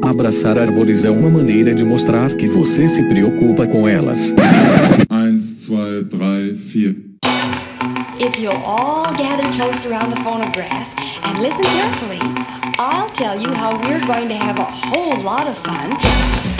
Abraçar árvores é uma maneira de mostrar que você se preocupa com elas. 1, 2, 3, 4. If you'll all gather close around the phonograph and listen carefully, I'll tell you how we're going to have a whole lot of fun.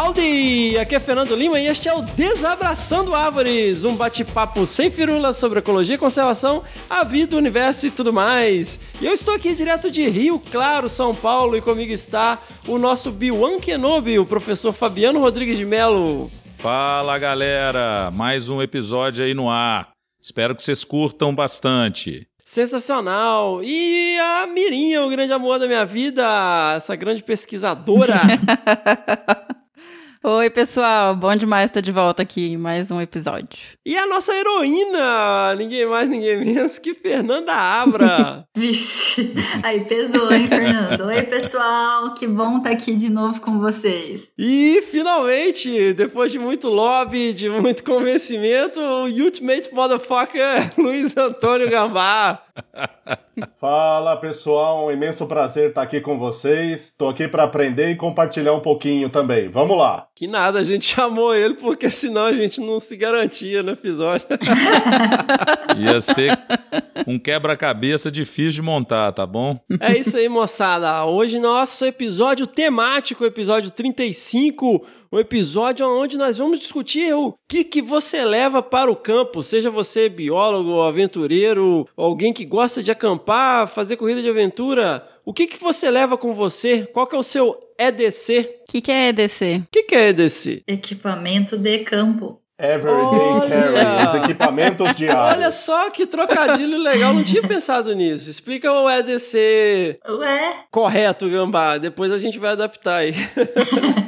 Howdy! Aqui é Fernando Lima e este é o Desabraçando Árvores, um bate-papo sem firula sobre ecologia e conservação, a vida, o universo e tudo mais. E eu estou aqui direto de Rio Claro, São Paulo, e comigo está o nosso Biwan Kenobi, o professor Fabiano Rodrigues de Melo. Fala galera, mais um episódio aí no ar. Espero que vocês curtam bastante. Sensacional! E a Mirinha, o grande amor da minha vida, essa grande pesquisadora. Oi, pessoal. Bom demais estar de volta aqui em mais um episódio. E a nossa heroína, ninguém mais, ninguém menos que Fernanda Abra. Vixe, aí pesou, hein, Fernando? Oi, pessoal. Que bom estar tá aqui de novo com vocês. E finalmente, depois de muito lobby, de muito convencimento, o Ultimate Motherfucker Luiz Antônio Gambá. Fala pessoal, um imenso prazer estar tá aqui com vocês. Estou aqui para aprender e compartilhar um pouquinho também. Vamos lá! Que nada, a gente chamou ele porque senão a gente não se garantia no episódio. Ia ser um quebra-cabeça difícil de montar, tá bom? É isso aí, moçada. Hoje nosso episódio temático, episódio 35, um episódio onde nós vamos discutir o que, que você leva para o campo, seja você biólogo, aventureiro, alguém que gosta de acampar, fazer corrida de aventura. O que, que você leva com você? Qual que é o seu EDC? O que, que é EDC? O que, que é EDC? Equipamento de campo. Everyday Olha. Carry, os equipamentos diários. Olha só que trocadilho legal, não tinha pensado nisso. Explica o EDC Ué? correto, Gambá. Depois a gente vai adaptar aí.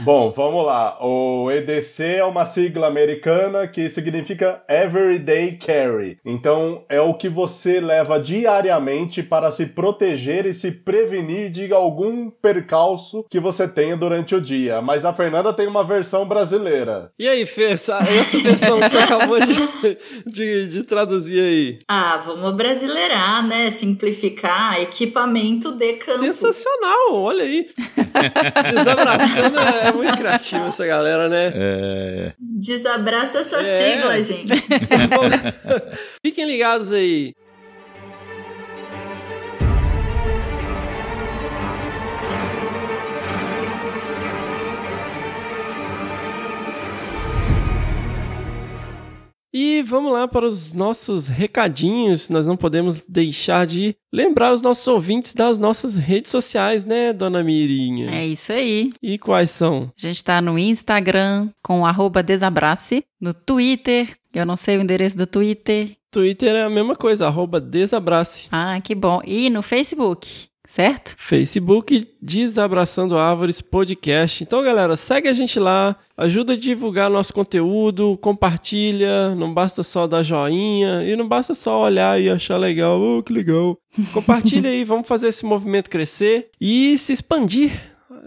Bom, vamos lá. O EDC é uma sigla americana que significa Everyday Carry. Então, é o que você leva diariamente para se proteger e se prevenir de algum percalço que você tenha durante o dia. Mas a Fernanda tem uma versão brasileira. E aí, Fê, essa, essa versão que você acabou de, de, de traduzir aí? Ah, vamos brasileirar, né? Simplificar equipamento de campo. Sensacional, olha aí. Desabraçando é, é muito criativa essa galera, né? É. Desabraça essa é. sigla, gente. fiquem ligados aí. vamos lá para os nossos recadinhos. Nós não podemos deixar de lembrar os nossos ouvintes das nossas redes sociais, né, dona Mirinha? É isso aí. E quais são? A gente está no Instagram com desabrace, no Twitter, eu não sei o endereço do Twitter. Twitter é a mesma coisa, desabrace. Ah, que bom. E no Facebook certo? Facebook Desabraçando Árvores Podcast. Então, galera, segue a gente lá, ajuda a divulgar nosso conteúdo, compartilha, não basta só dar joinha e não basta só olhar e achar legal, oh, que legal. Compartilha aí, vamos fazer esse movimento crescer e se expandir,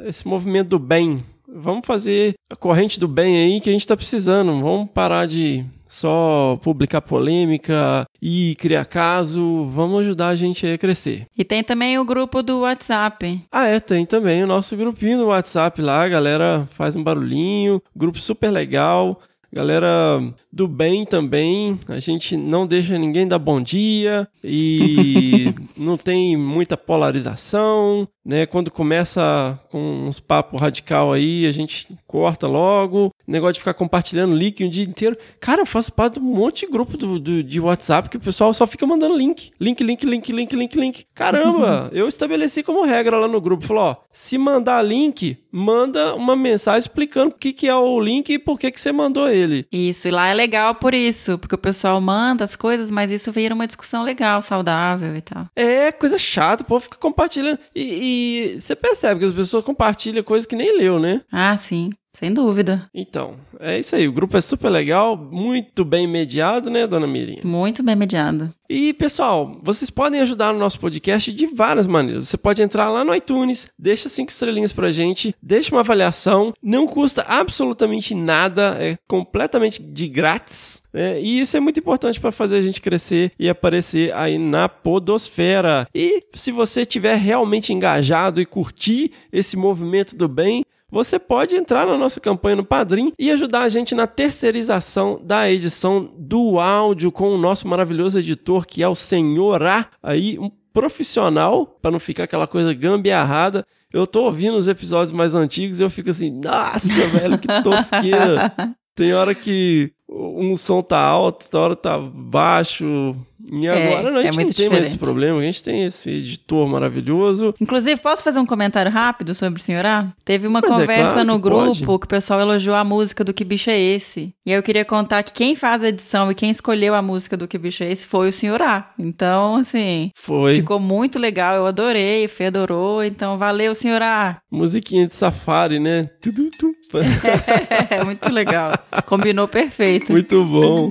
esse movimento do bem. Vamos fazer a corrente do bem aí que a gente está precisando. Vamos parar de só publicar polêmica e criar caso. Vamos ajudar a gente a crescer. E tem também o grupo do WhatsApp. Ah, é, tem também o nosso grupinho no WhatsApp lá, a galera faz um barulhinho, grupo super legal. Galera do bem também, a gente não deixa ninguém dar bom dia e não tem muita polarização, né? Quando começa com uns papos radical aí, a gente corta logo. Negócio de ficar compartilhando link o dia inteiro. Cara, eu faço parte de um monte de grupo do, do, de WhatsApp que o pessoal só fica mandando link. Link, link, link, link, link, link. Caramba, eu estabeleci como regra lá no grupo. Falou, ó, se mandar link, manda uma mensagem explicando o que, que é o link e por que, que você mandou ele dele. Isso, e lá é legal por isso, porque o pessoal manda as coisas, mas isso vira uma discussão legal, saudável e tal. É, coisa chata, o povo fica compartilhando. E, e você percebe que as pessoas compartilham coisas que nem leu, né? Ah, sim. Sem dúvida. Então, é isso aí. O grupo é super legal, muito bem mediado, né, dona Mirinha? Muito bem mediado. E, pessoal, vocês podem ajudar no nosso podcast de várias maneiras. Você pode entrar lá no iTunes, deixa cinco estrelinhas pra gente, deixa uma avaliação, não custa absolutamente nada, é completamente de grátis. É, e isso é muito importante para fazer a gente crescer e aparecer aí na podosfera. E se você tiver realmente engajado e curtir esse movimento do bem, você pode entrar na nossa campanha no Padrim e ajudar a gente na terceirização da edição do áudio com o nosso maravilhoso editor, que é o Senhor A, aí um profissional, para não ficar aquela coisa gambiarrada. Eu tô ouvindo os episódios mais antigos e eu fico assim, nossa, velho, que tosqueira. Tem hora que um som tá alto, outra hora tá baixo, e é, agora é, não, a gente é não tem mais esse problema, a gente tem esse editor maravilhoso. Inclusive, posso fazer um comentário rápido sobre o Senhorá? Teve uma Mas é, conversa é claro no que grupo pode. que o pessoal elogiou a música do Que Bicho é Esse? E aí eu queria contar que quem faz a edição e quem escolheu a música do Que Bicho é Esse foi o Senhorá. Então, assim, foi. ficou muito legal, eu adorei, o Fê adorou, então valeu, Senhorá. Musiquinha de safari, né? Tudo tudo. É, é, muito legal. Combinou perfeito. Muito bom.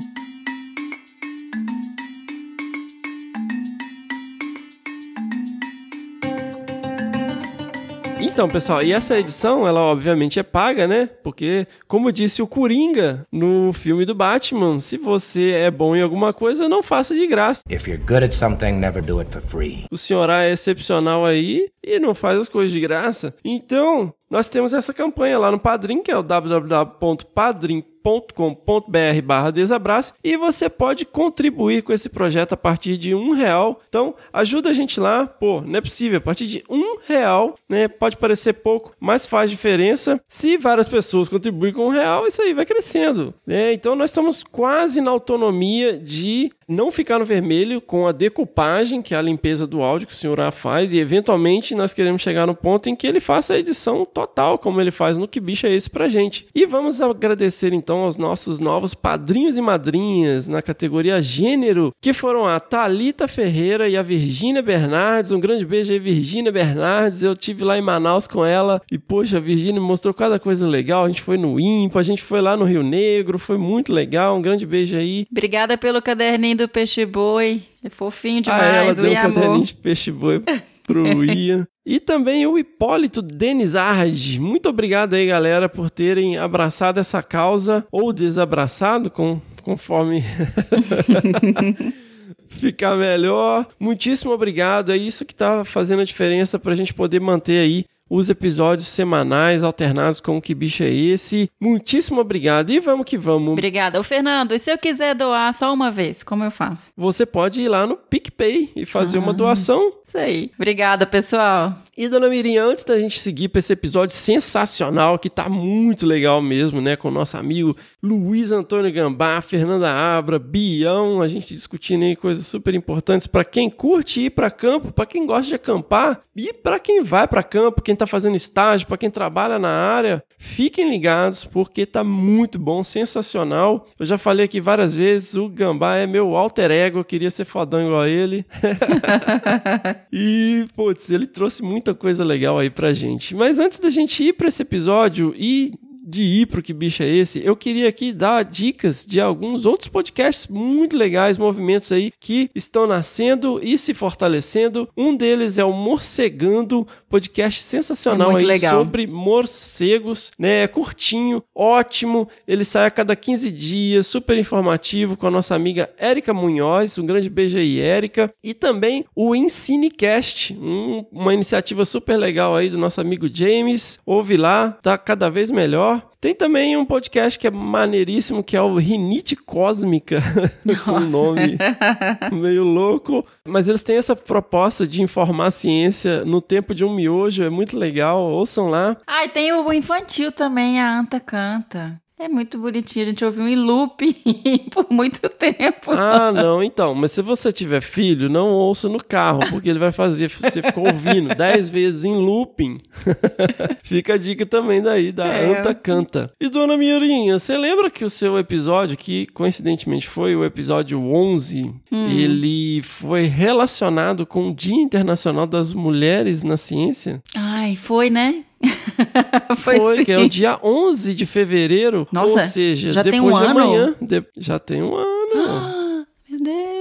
Então, pessoal, e essa edição, ela obviamente é paga, né? Porque, como disse o Coringa no filme do Batman, se você é bom em alguma coisa, não faça de graça. If you're good at something, never do it for free. O senhor é excepcional aí e não faz as coisas de graça. Então, nós temos essa campanha lá no Padrim, que é o www.padrim.com.br barra Desabrace, e você pode contribuir com esse projeto a partir de um real. Então, ajuda a gente lá, pô, não é possível, a partir de um real, né, pode parecer pouco, mas faz diferença. Se várias pessoas contribuem com um real, isso aí vai crescendo. Né? Então, nós estamos quase na autonomia de não ficar no vermelho com a decupagem, que é a limpeza do áudio que o senhor A faz, e eventualmente nós queremos chegar no ponto em que ele faça a edição total, como ele faz no Que Bicho é Esse pra gente. E vamos agradecer então aos nossos novos padrinhos e madrinhas na categoria gênero, que foram a Talita Ferreira e a Virgínia Bernardes. Um grande beijo aí, Virgínia Bernardes. Eu tive lá em Manaus com ela e, poxa, a Virgínia me mostrou cada coisa legal. A gente foi no IMPA, a gente foi lá no Rio Negro, foi muito legal. Um grande beijo aí. Obrigada pelo caderninho do peixe boi. É fofinho demais, ah, ela deu o um de peixe boi pro Ian. E também o Hipólito Denis Denizard. Muito obrigado aí, galera, por terem abraçado essa causa ou desabraçado, com, conforme. Ficar melhor. Muitíssimo obrigado. É isso que tá fazendo a diferença para a gente poder manter aí os episódios semanais alternados com o Que Bicho é Esse. Muitíssimo obrigado e vamos que vamos. Obrigada. o Fernando, e se eu quiser doar só uma vez, como eu faço? Você pode ir lá no PicPay e fazer ah. uma doação isso aí. Obrigada, pessoal. E, dona Mirinha, antes da gente seguir para esse episódio sensacional, que tá muito legal mesmo, né? Com o nosso amigo Luiz Antônio Gambá, Fernanda Abra, Bião, a gente discutindo aí coisas super importantes para quem curte ir para campo, para quem gosta de acampar e para quem vai para campo, quem tá fazendo estágio, para quem trabalha na área. Fiquem ligados, porque tá muito bom, sensacional. Eu já falei aqui várias vezes, o Gambá é meu alter ego, eu queria ser fodão igual a ele. E, putz, ele trouxe muita coisa legal aí pra gente. Mas antes da gente ir para esse episódio e de ir pro Que Bicho é Esse, eu queria aqui dar dicas de alguns outros podcasts muito legais, movimentos aí que estão nascendo e se fortalecendo. Um deles é o Morcegando, podcast sensacional é aí legal. sobre morcegos, né? É curtinho, ótimo. Ele sai a cada 15 dias, super informativo com a nossa amiga Érica Munhoz. Um grande beijo aí, Érica. E também o Ensinecast, um, uma iniciativa super legal aí do nosso amigo James. Ouve lá, tá cada vez melhor. Tem também um podcast que é maneiríssimo, que é o Rinite Cósmica, com um nome meio louco. Mas eles têm essa proposta de informar a ciência no tempo de um miojo, é muito legal, ouçam lá. Ah, e tem o infantil também, a Anta Canta. É muito bonitinho, a gente ouviu em loop por muito tempo. Ah, não, então. Mas se você tiver filho, não ouça no carro, porque ele vai fazer você ficou ouvindo 10 vezes em looping. Fica a dica também daí, da é. Anta Canta. E dona Mirinha, você lembra que o seu episódio, que coincidentemente foi o episódio 11, hum. ele foi relacionado com o Dia Internacional das Mulheres na Ciência? Ai, foi, né? foi, foi que é o dia 11 de fevereiro. Nossa, ou seja, já depois tem um de ano? amanhã. De, já tem um ano. Ah, meu Deus.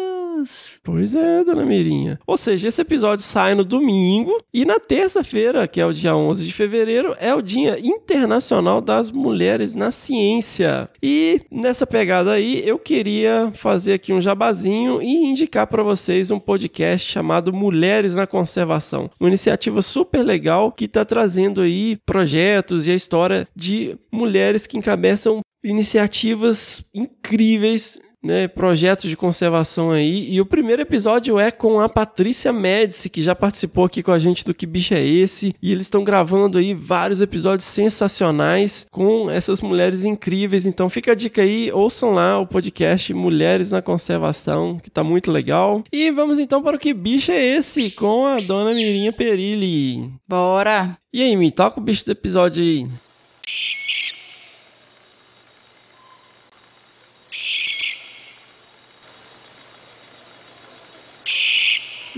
Pois é, dona Mirinha. Ou seja, esse episódio sai no domingo e na terça-feira, que é o dia 11 de fevereiro, é o Dia Internacional das Mulheres na Ciência. E nessa pegada aí, eu queria fazer aqui um jabazinho e indicar para vocês um podcast chamado Mulheres na Conservação. Uma iniciativa super legal que está trazendo aí projetos e a história de mulheres que encabeçam iniciativas incríveis né, projetos de conservação aí. E o primeiro episódio é com a Patrícia Médici, que já participou aqui com a gente do Que Bicho é Esse. E eles estão gravando aí vários episódios sensacionais com essas mulheres incríveis. Então fica a dica aí, ouçam lá o podcast Mulheres na Conservação, que tá muito legal. E vamos então para o Que Bicho é Esse com a dona Mirinha Perilli. Bora! E aí, me toca o bicho do episódio aí.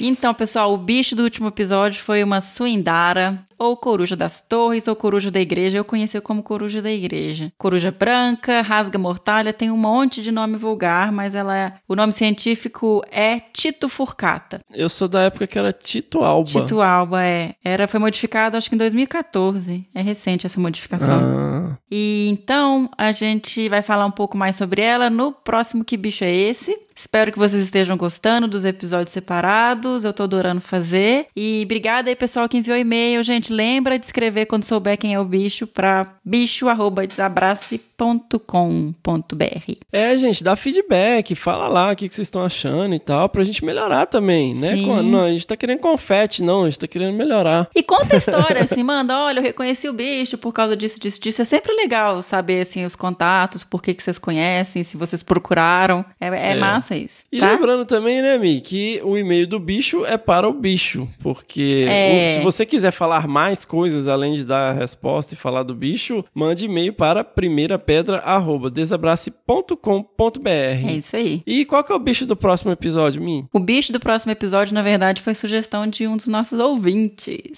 Então, pessoal, o bicho do último episódio foi uma suindara, ou coruja das torres, ou coruja da igreja. Eu conheci como coruja da igreja. Coruja branca, rasga mortalha, tem um monte de nome vulgar, mas ela é... o nome científico é Tito furcata. Eu sou da época que era Tito alba. Tito alba, é. Era, foi modificado acho que em 2014. É recente essa modificação. Ah. E então, a gente vai falar um pouco mais sobre ela no próximo Que Bicho é Esse? Espero que vocês estejam gostando dos episódios separados. Eu tô adorando fazer. E obrigada aí, pessoal, que enviou e-mail. Gente, lembra de escrever quando souber quem é o bicho para bicho@desabrace podcast.com.br. É, gente, dá feedback, fala lá o que, vocês estão achando e tal, pra gente melhorar também, né? Sim. Não, a gente tá querendo confete, não, a gente tá querendo melhorar. E conta história, assim, manda, olha, eu reconheci o bicho por causa disso, disso, disso. É sempre legal saber, assim, os contatos, por que, que vocês conhecem, se vocês procuraram. É, é, é. massa isso. E tá? lembrando também, né, Mi, que o e-mail do bicho é para o bicho, porque é. se você quiser falar mais coisas além de dar a resposta e falar do bicho, mande e-mail para primeira pedra, arroba desabrace.com.br. É isso aí. E qual que é o bicho do próximo episódio, Min? O bicho do próximo episódio, na verdade, foi sugestão de um dos nossos ouvintes.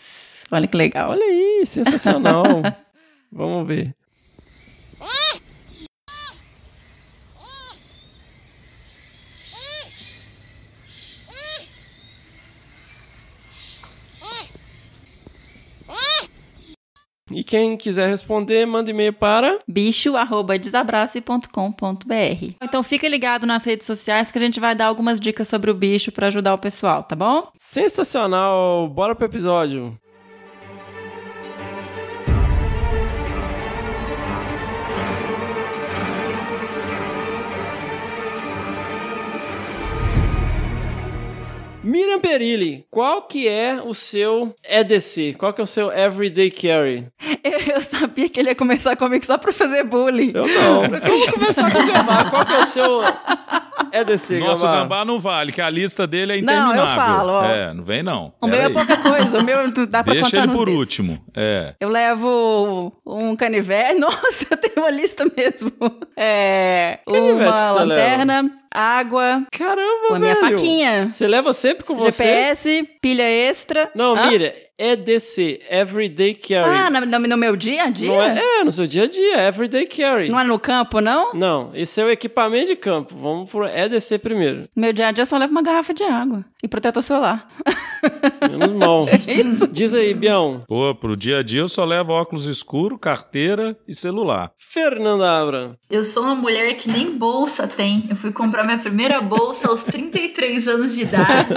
Olha que legal. Olha aí, sensacional. Vamos ver. E quem quiser responder, manda e-mail para bicho@desabrace.com.br. Então fica ligado nas redes sociais que a gente vai dar algumas dicas sobre o bicho para ajudar o pessoal, tá bom? Sensacional. Bora pro episódio. Miriam Perilli, qual que é o seu EDC? Qual que é o seu Everyday Carry? Eu, eu sabia que ele ia começar comigo só pra fazer bullying. Eu não. Vamos começar com o Gambá. Qual que é o seu EDC, Nossa, Nosso Gambá não vale, que a lista dele é interminável. Não, eu falo. Ó. É, não vem não. O meu é aí. é pouca coisa. O meu dá pra Deixa contar ele por último. É. Eu levo um canivete. Nossa, eu tenho uma lista mesmo. É, canivete uma lanterna. Leva? água. Caramba, com a minha faquinha. Você leva sempre com GPS, você? GPS, pilha extra. Não, ah. mira, EDC, Everyday Carry. Ah, no, no, meu dia a dia? Não é, é, no seu dia a dia, Everyday Carry. Não é no campo, não? Não, esse é o equipamento de campo. Vamos pro EDC primeiro. meu dia a dia eu só levo uma garrafa de água e protetor solar. Menos mal. É isso? Diz aí, Bião. Pô, pro dia a dia eu só levo óculos escuro, carteira e celular. Fernanda Abra. Eu sou uma mulher que nem bolsa tem. Eu fui comprar comprar minha primeira bolsa aos 33 anos de idade.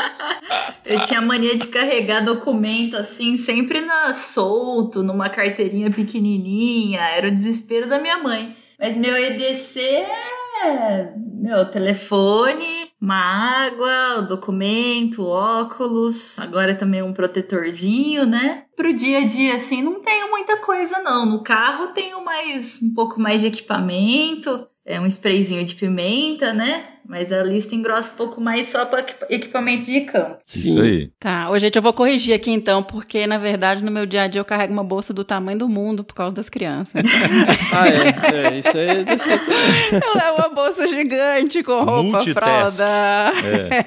eu tinha mania de carregar documento assim, sempre na solto, numa carteirinha pequenininha. Era o desespero da minha mãe. Mas meu EDC é meu telefone, uma água, o documento, o óculos, agora é também um protetorzinho, né? Pro dia a dia, assim, não tenho muita coisa, não. No carro tenho mais um pouco mais de equipamento é um sprayzinho de pimenta, né? Mas a lista engrossa um pouco mais só para equipamento de campo. Isso aí. Tá, hoje gente, eu vou corrigir aqui então, porque na verdade no meu dia a dia eu carrego uma bolsa do tamanho do mundo por causa das crianças. ah, é, é, isso aí é desse Eu levo é uma bolsa gigante com roupa, Multitask. fralda. É.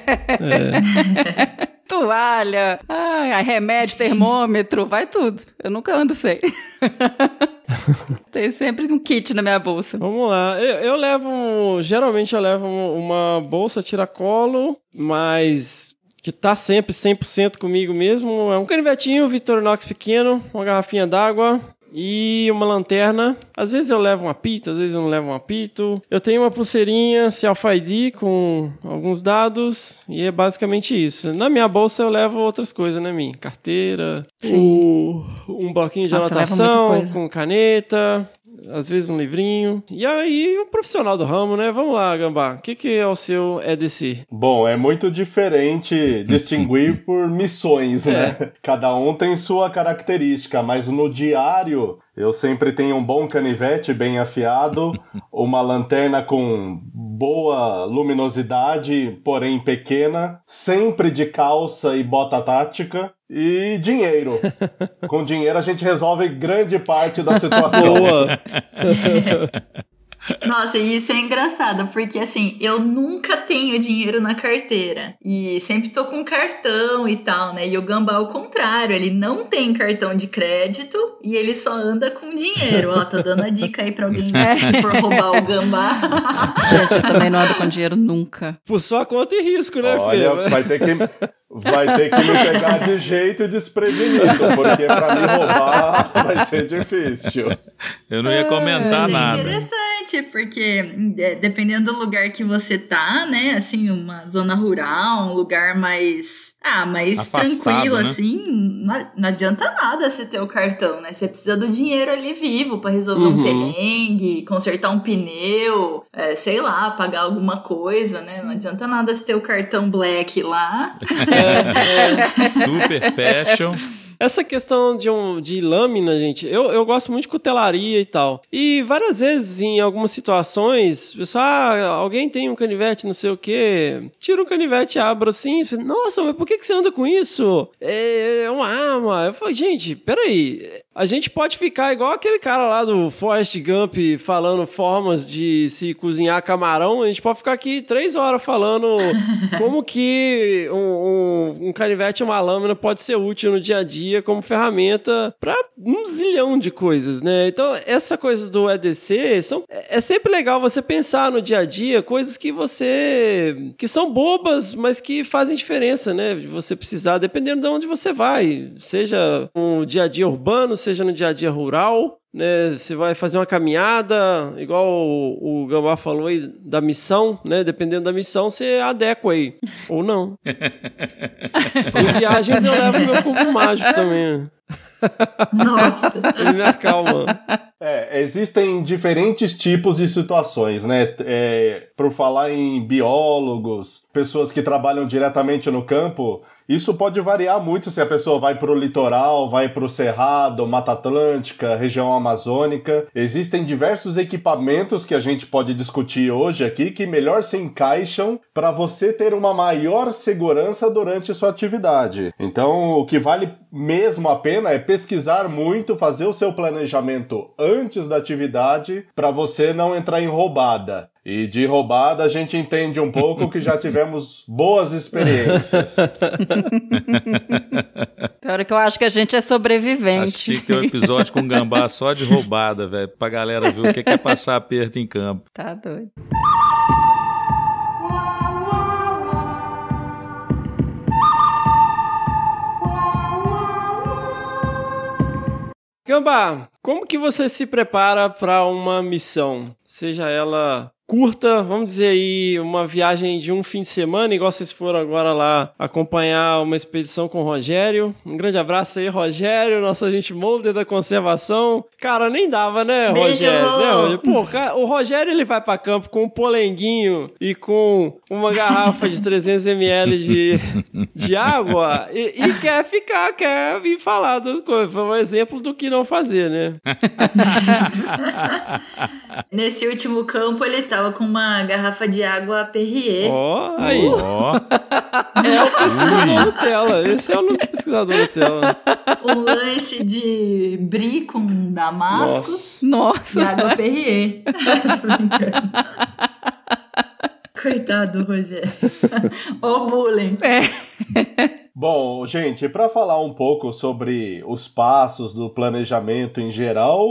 é toalha, ai, remédio, termômetro, vai tudo. Eu nunca ando sem. Tem sempre um kit na minha bolsa. Vamos lá. Eu, eu levo. Geralmente eu levo uma bolsa tiracolo, mas que tá sempre 100% comigo mesmo. É um canivetinho, Victorinox pequeno, uma garrafinha d'água, e uma lanterna. Às vezes eu levo um apito, às vezes eu não levo um apito. Eu tenho uma pulseirinha CFID com alguns dados e é basicamente isso. Na minha bolsa eu levo outras coisas, né, mim? Carteira, o, um bloquinho de Nossa, anotação com caneta, às vezes um livrinho. E aí, o um profissional do ramo, né? Vamos lá, Gambá. O que, que é o seu EDC? Bom, é muito diferente distinguir por missões, né? é. né? Cada um tem sua característica, mas no diário eu sempre tenho um bom canivete bem afiado, uma lanterna com boa luminosidade, porém pequena, sempre de calça e bota tática e dinheiro. Com dinheiro a gente resolve grande parte da situação. Boa. Nossa, e isso é engraçado, porque assim, eu nunca tenho dinheiro na carteira. E sempre tô com cartão e tal, né? E o Gambá é o contrário, ele não tem cartão de crédito e ele só anda com dinheiro. Ó, tô dando a dica aí pra alguém é. que for roubar o Gambá. Gente, eu também não ando com dinheiro nunca. Por sua conta e risco, né, Olha, filho? Vai ter que, vai ter que me pegar de jeito e desprevenido, porque para me roubar vai ser difícil. Eu não ia comentar é nada. Interessante, porque é, dependendo do lugar que você tá, né, assim, uma zona rural, um lugar mais, ah, mais Afastado, tranquilo, né? assim, não, não, adianta nada você ter o cartão, né? Você precisa do dinheiro ali vivo para resolver uhum. um perrengue, consertar um pneu, é, sei lá, pagar alguma coisa, né? Não adianta nada você ter o cartão black lá. É. super fashion. Essa questão de, um, de lâmina, gente, eu, eu gosto muito de cutelaria e tal. E várias vezes, em algumas situações, pessoal, ah, alguém tem um canivete, não sei o quê. Tira um canivete, abra assim, nossa, mas por que, que você anda com isso? É, é uma arma. Eu falo, gente, peraí, a gente pode ficar igual aquele cara lá do Forrest Gump falando formas de se cozinhar camarão. A gente pode ficar aqui três horas falando como que um, um, um canivete e uma lâmina pode ser útil no dia a dia como ferramenta para um zilhão de coisas, né? Então, essa coisa do EDC são, é, é sempre legal você pensar no dia a dia coisas que você. que são bobas, mas que fazem diferença, né? De você precisar, dependendo de onde você vai, seja um dia a dia urbano, seja seja no dia a dia rural, né? Você vai fazer uma caminhada, igual o, o Gambá falou aí, da missão, né? Dependendo da missão, você adequa aí. Ou não. em viagens eu levo meu cubo mágico também. Nossa! Ele me acalma. É, existem diferentes tipos de situações, né? É, Por falar em biólogos, pessoas que trabalham diretamente no campo, isso pode variar muito se a pessoa vai para o litoral, vai para o Cerrado, Mata Atlântica, região amazônica. Existem diversos equipamentos que a gente pode discutir hoje aqui que melhor se encaixam para você ter uma maior segurança durante sua atividade. Então, o que vale mesmo a pena é pesquisar muito, fazer o seu planejamento antes da atividade para você não entrar em roubada. E de roubada a gente entende um pouco que já tivemos boas experiências. Pior que eu acho que a gente é sobrevivente. Achei que tem um episódio com gambá só de roubada, velho, pra galera ver o que é, que é passar aperto em campo. Tá doido. Gambá, como que você se prepara para uma missão? Seja ela curta, vamos dizer aí, uma viagem de um fim de semana, igual vocês foram agora lá acompanhar uma expedição com o Rogério. Um grande abraço aí, Rogério, nosso agente molder da conservação. Cara, nem dava, né, Beijo. Rogério? Não, pô, o Rogério ele vai para campo com um polenguinho e com uma garrafa de 300 ml de, de água e, e quer ficar, quer vir falar das coisas. Foi um exemplo do que não fazer, né? Nesse último campo ele tá estava com uma garrafa de água Perrier. Ó, oh, aí. Ó. Oh. É o pesquisador Nutella. Esse é o pesquisador Nutella. Um lanche de brie com damascos. Nossa. E água Perrier. Tô brincando. Coitado do Rogério. Ou bullying. É. Bom, gente, para falar um pouco sobre os passos do planejamento em geral,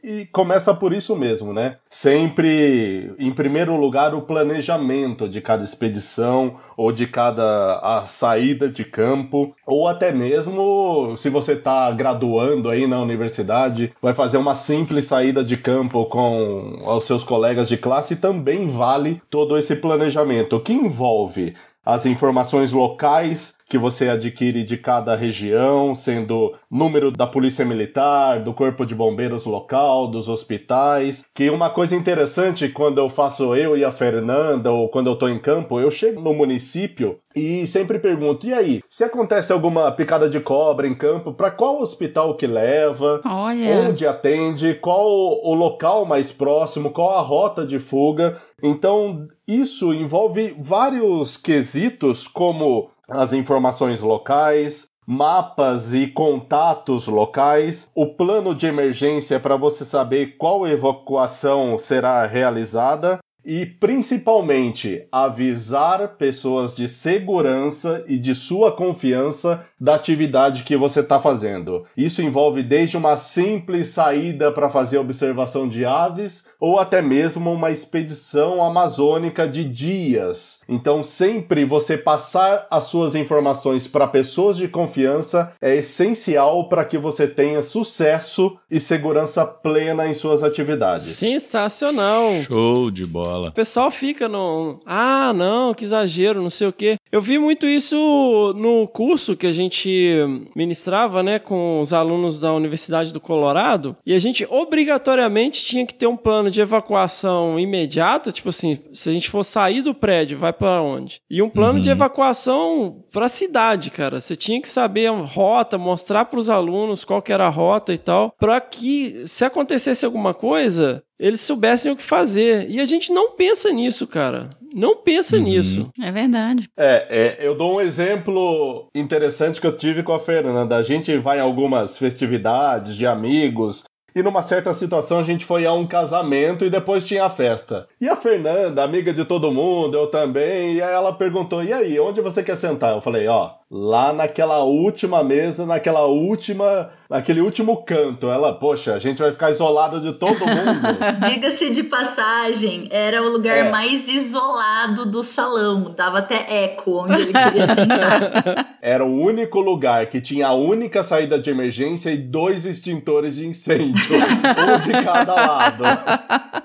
e começa por isso mesmo, né? Sempre, em primeiro lugar, o planejamento de cada expedição ou de cada a saída de campo, ou até mesmo se você está graduando aí na universidade, vai fazer uma simples saída de campo com os seus colegas de classe, também vale todo esse planejamento, que envolve as informações locais que você adquire de cada região, sendo número da polícia militar, do corpo de bombeiros local, dos hospitais. Que uma coisa interessante quando eu faço eu e a Fernanda ou quando eu tô em campo, eu chego no município e sempre pergunto: "E aí, se acontece alguma picada de cobra em campo, para qual hospital que leva? Olha. Onde atende? Qual o local mais próximo? Qual a rota de fuga?" Então, isso envolve vários quesitos, como as informações locais, mapas e contatos locais, o plano de emergência é para você saber qual evacuação será realizada e principalmente avisar pessoas de segurança e de sua confiança da atividade que você está fazendo. Isso envolve desde uma simples saída para fazer observação de aves ou até mesmo uma expedição amazônica de dias. Então, sempre você passar as suas informações para pessoas de confiança é essencial para que você tenha sucesso e segurança plena em suas atividades. Sensacional! Show de bola! O pessoal fica no. Ah, não, que exagero, não sei o quê. Eu vi muito isso no curso que a gente gente ministrava, né, com os alunos da Universidade do Colorado, e a gente obrigatoriamente tinha que ter um plano de evacuação imediata, tipo assim, se a gente for sair do prédio, vai para onde? E um plano uhum. de evacuação para a cidade, cara. Você tinha que saber a rota, mostrar para os alunos qual que era a rota e tal, para que se acontecesse alguma coisa, eles soubessem o que fazer. E a gente não pensa nisso, cara. Não pensa uhum. nisso. É verdade. É, é, eu dou um exemplo interessante que eu tive com a Fernanda. Né? A gente vai em algumas festividades de amigos, e numa certa situação a gente foi a um casamento e depois tinha a festa. E a Fernanda, amiga de todo mundo, eu também, e aí ela perguntou: "E aí, onde você quer sentar?" Eu falei: "Ó, lá naquela última mesa, naquela última, naquele último canto. Ela, poxa, a gente vai ficar isolado de todo mundo. Diga-se de passagem, era o lugar é. mais isolado do salão, dava até eco onde ele queria sentar. Era o único lugar que tinha a única saída de emergência e dois extintores de incêndio, um de cada lado.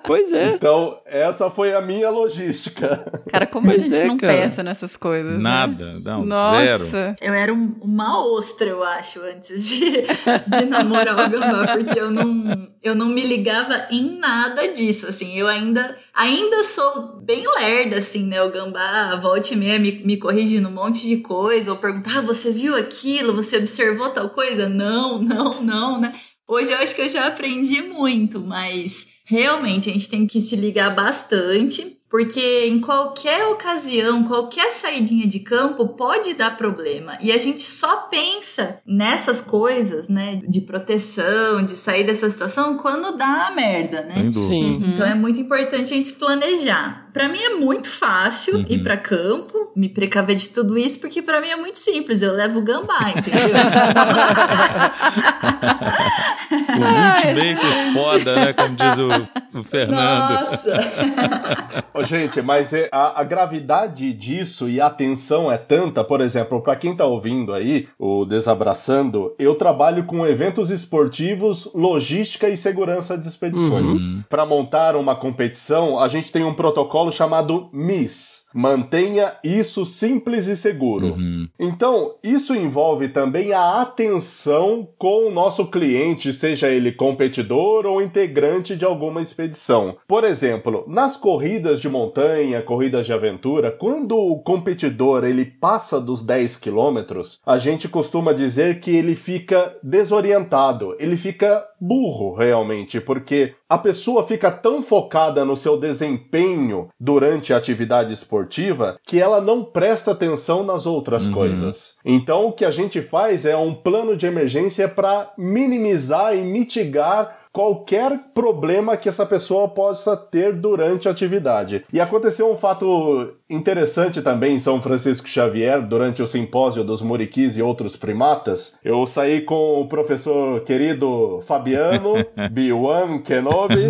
Pois é. Então, essa foi a minha logística. Cara, como pois a gente é, não cara. pensa nessas coisas, né? Nada, né? não, Nossa. zero. Eu era um, uma ostra, eu acho, antes de, de namorar o Gambá, porque eu não, eu não me ligava em nada disso, assim. Eu ainda, ainda sou bem lerda, assim, né? O Gambá, volta e meia, me, me corrigindo um monte de coisa, ou perguntar, ah, você viu aquilo? Você observou tal coisa? Não, não, não, né? Hoje eu acho que eu já aprendi muito, mas realmente a gente tem que se ligar bastante porque em qualquer ocasião, qualquer saidinha de campo pode dar problema. E a gente só pensa nessas coisas, né? De proteção, de sair dessa situação, quando dá a merda, né? Sim. Uhum. Então é uhum. muito importante a gente se planejar. Para mim é muito fácil uhum. ir para campo, me precaver de tudo isso, porque para mim é muito simples. Eu levo o gambá, entendeu? o multimaker foda, né? Como diz o, o Fernando. Nossa! Ô, gente, mas é, a, a, gravidade disso e a tensão é tanta, por exemplo, para quem tá ouvindo aí, o Desabraçando, eu trabalho com eventos esportivos, logística e segurança de expedições. Uhum. Para montar uma competição, a gente tem um protocolo chamado MIS. Mantenha isso simples e seguro. Uhum. Então, isso envolve também a atenção com o nosso cliente, seja ele competidor ou integrante de alguma expedição. Por exemplo, nas corridas de montanha, corridas de aventura, quando o competidor ele passa dos 10 quilômetros, a gente costuma dizer que ele fica desorientado, ele fica burro realmente, porque a pessoa fica tão focada no seu desempenho durante a atividade esportiva que ela não presta atenção nas outras uhum. coisas. Então o que a gente faz é um plano de emergência para minimizar e mitigar qualquer problema que essa pessoa possa ter durante a atividade. E aconteceu um fato Interessante também em São Francisco Xavier, durante o simpósio dos muriquis e outros primatas, eu saí com o professor querido Fabiano Biwan Kenobi,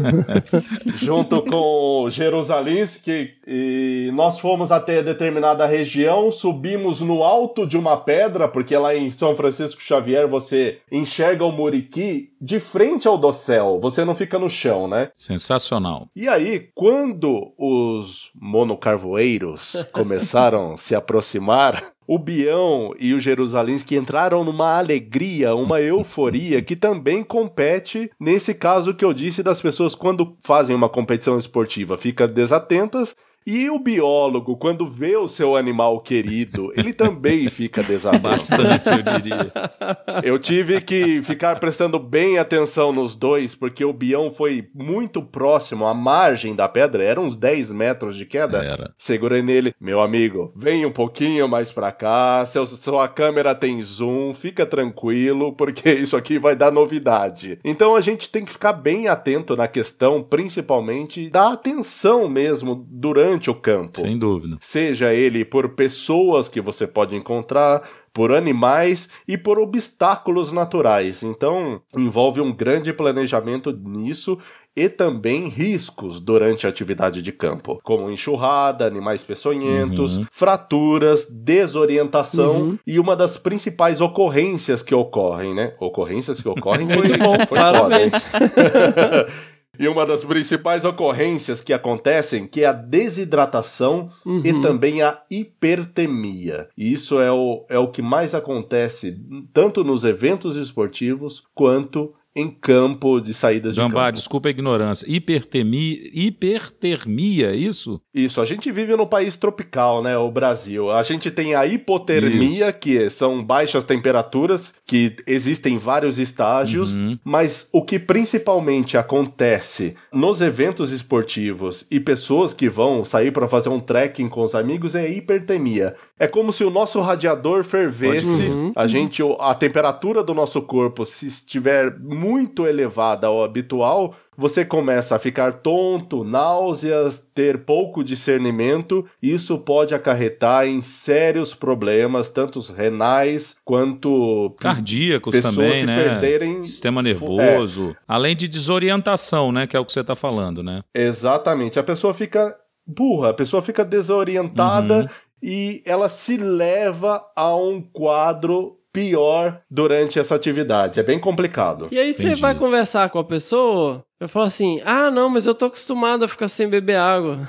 junto com Jerusalinski, e nós fomos até determinada região, subimos no alto de uma pedra, porque lá em São Francisco Xavier você enxerga o muriqui de frente ao dossel, você não fica no chão, né? Sensacional. E aí, quando os monocarvoeiros começaram a se aproximar, o Bião e o Jerusalemski entraram numa alegria, uma euforia que também compete nesse caso que eu disse das pessoas quando fazem uma competição esportiva, ficam desatentas e o biólogo, quando vê o seu animal querido, ele também fica desatento. Bastante, eu diria. Eu tive que ficar prestando bem atenção nos dois, porque o Bião foi muito próximo à margem da pedra, era uns 10 metros de queda. Era. Segurei nele, meu amigo, vem um pouquinho mais pra cá, seu, sua câmera tem zoom, fica tranquilo, porque isso aqui vai dar novidade. Então a gente tem que ficar bem atento na questão, principalmente da atenção mesmo durante bastante o campo. Sem dúvida. Seja ele por pessoas que você pode encontrar, por animais e por obstáculos naturais. Então, envolve um grande planejamento nisso e também riscos durante a atividade de campo, como enxurrada, animais peçonhentos, uhum. fraturas, desorientação uhum. e uma das principais ocorrências que ocorrem, né? Ocorrências que ocorrem foi, Muito bom, foi parabéns. E uma das principais ocorrências que acontecem que é a desidratação uhum. e também a hipertemia. E isso é o, é o que mais acontece tanto nos eventos esportivos quanto em campo, de saídas Jambá, de campo. desculpa a ignorância. Hipertermia, hipertermia, é isso? Isso. A gente vive num país tropical, né? O Brasil. A gente tem a hipotermia, isso. que são baixas temperaturas, que existem vários estágios, uhum. mas o que principalmente acontece nos eventos esportivos e pessoas que vão sair para fazer um trekking com os amigos é hipertermia. É como se o nosso radiador fervesse, uhum. a gente, a temperatura do nosso corpo, se estiver muito muito elevada ao habitual, você começa a ficar tonto, náuseas, ter pouco discernimento, isso pode acarretar em sérios problemas, tanto renais quanto cardíacos pessoas também, se né? perderem sistema é. nervoso, é. além de desorientação, né, que é o que você está falando, né? Exatamente. A pessoa fica burra, a pessoa fica desorientada uhum. e ela se leva a um quadro pior durante essa atividade. É bem complicado. E aí você vai conversar com a pessoa, eu falo assim: ah, não, mas eu tô acostumado a ficar sem beber água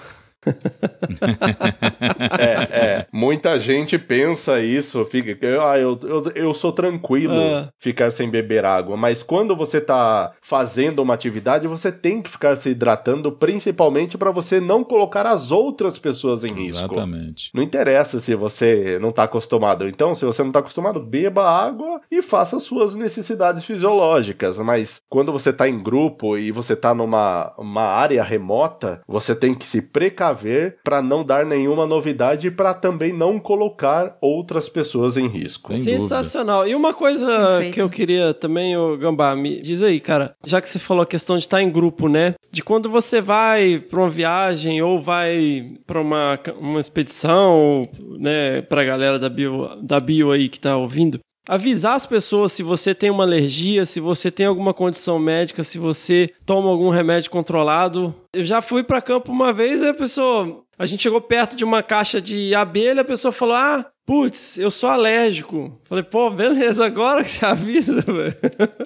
é, é, muita gente pensa isso, fica, ah, eu, eu, eu sou tranquilo ah. ficar sem beber água, mas quando você tá fazendo uma atividade, você tem que ficar se hidratando, principalmente para você não colocar as outras pessoas em risco. Exatamente. Não interessa se você não tá acostumado. Então, se você não tá acostumado, beba água e faça suas necessidades fisiológicas, mas quando você tá em grupo e você tá numa uma área remota, você tem que se precaver ver para não dar nenhuma novidade e para também não colocar outras pessoas em risco. Sensacional. E uma coisa Perfeito. que eu queria também, o Gambá, me diz aí, cara, já que você falou a questão de estar tá em grupo, né? De quando você vai para uma viagem ou vai para uma, uma expedição, né, para a galera da bio, da bio aí que tá ouvindo, avisar as pessoas se você tem uma alergia, se você tem alguma condição médica, se você toma algum remédio controlado. Eu já fui para campo uma vez e a pessoa. A gente chegou perto de uma caixa de abelha, a pessoa falou: Ah, Putz, eu sou alérgico. Falei, pô, beleza, agora que você avisa, velho.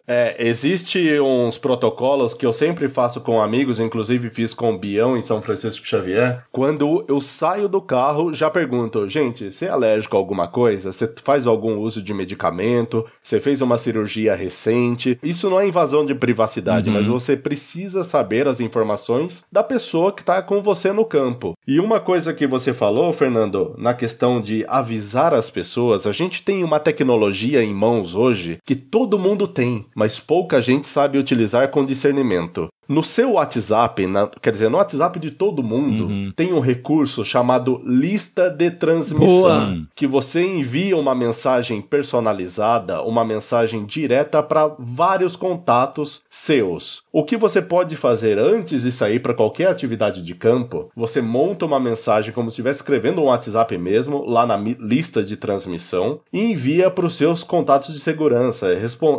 É, existe uns protocolos que eu sempre faço com amigos, inclusive fiz com o Bião em São Francisco Xavier. Quando eu saio do carro, já pergunto, gente, você é alérgico a alguma coisa? Você faz algum uso de medicamento? Você fez uma cirurgia recente? Isso não é invasão de privacidade, uhum. mas você precisa saber as informações da pessoa que tá com você no campo. E uma coisa que você falou, Fernando, na questão de avisar humanizar as pessoas, a gente tem uma tecnologia em mãos hoje que todo mundo tem, mas pouca gente sabe utilizar com discernimento. No seu WhatsApp, na, quer dizer, no WhatsApp de todo mundo, uhum. tem um recurso chamado lista de transmissão, Boa. que você envia uma mensagem personalizada, uma mensagem direta para vários contatos seus. O que você pode fazer antes de sair para qualquer atividade de campo, você monta uma mensagem como se estivesse escrevendo um WhatsApp mesmo, lá na lista de transmissão, e envia para os seus contatos de segurança,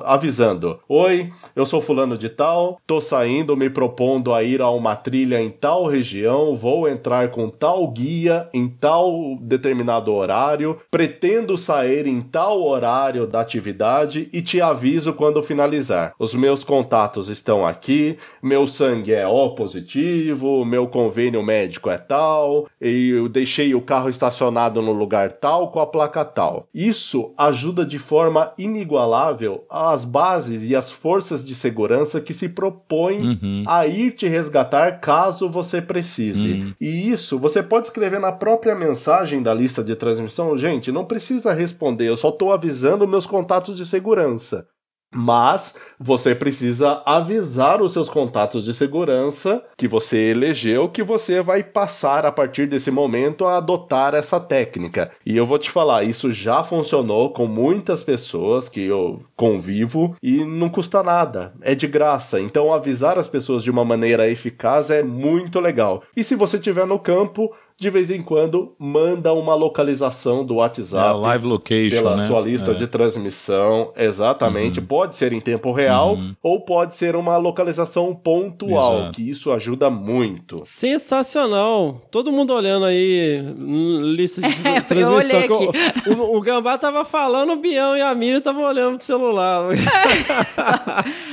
avisando: "Oi, eu sou fulano de tal, tô saindo quando me propondo a ir a uma trilha em tal região, vou entrar com tal guia em tal determinado horário, pretendo sair em tal horário da atividade e te aviso quando finalizar. Os meus contatos estão aqui, meu sangue é O positivo, meu convênio médico é tal, e eu deixei o carro estacionado no lugar tal com a placa tal. Isso ajuda de forma inigualável as bases e as forças de segurança que se propõem uhum uhum. a ir te resgatar caso você precise. Uhum. E isso você pode escrever na própria mensagem da lista de transmissão. Gente, não precisa responder, eu só estou avisando meus contatos de segurança. Mas você precisa avisar os seus contatos de segurança que você elegeu que você vai passar a partir desse momento a adotar essa técnica. E eu vou te falar, isso já funcionou com muitas pessoas que eu convivo e não custa nada, é de graça. Então avisar as pessoas de uma maneira eficaz é muito legal. E se você estiver no campo, de vez em quando manda uma localização do WhatsApp. É, live location, pela né? sua lista é. de transmissão, exatamente. Uhum. Pode ser em tempo real uhum. ou pode ser uma localização pontual, Exato. que isso ajuda muito. Sensacional. Todo mundo olhando aí hum, lista de é, transmissão. Eu, o, o, Gambá tava falando, o Bião e a Miriam estavam olhando pro celular.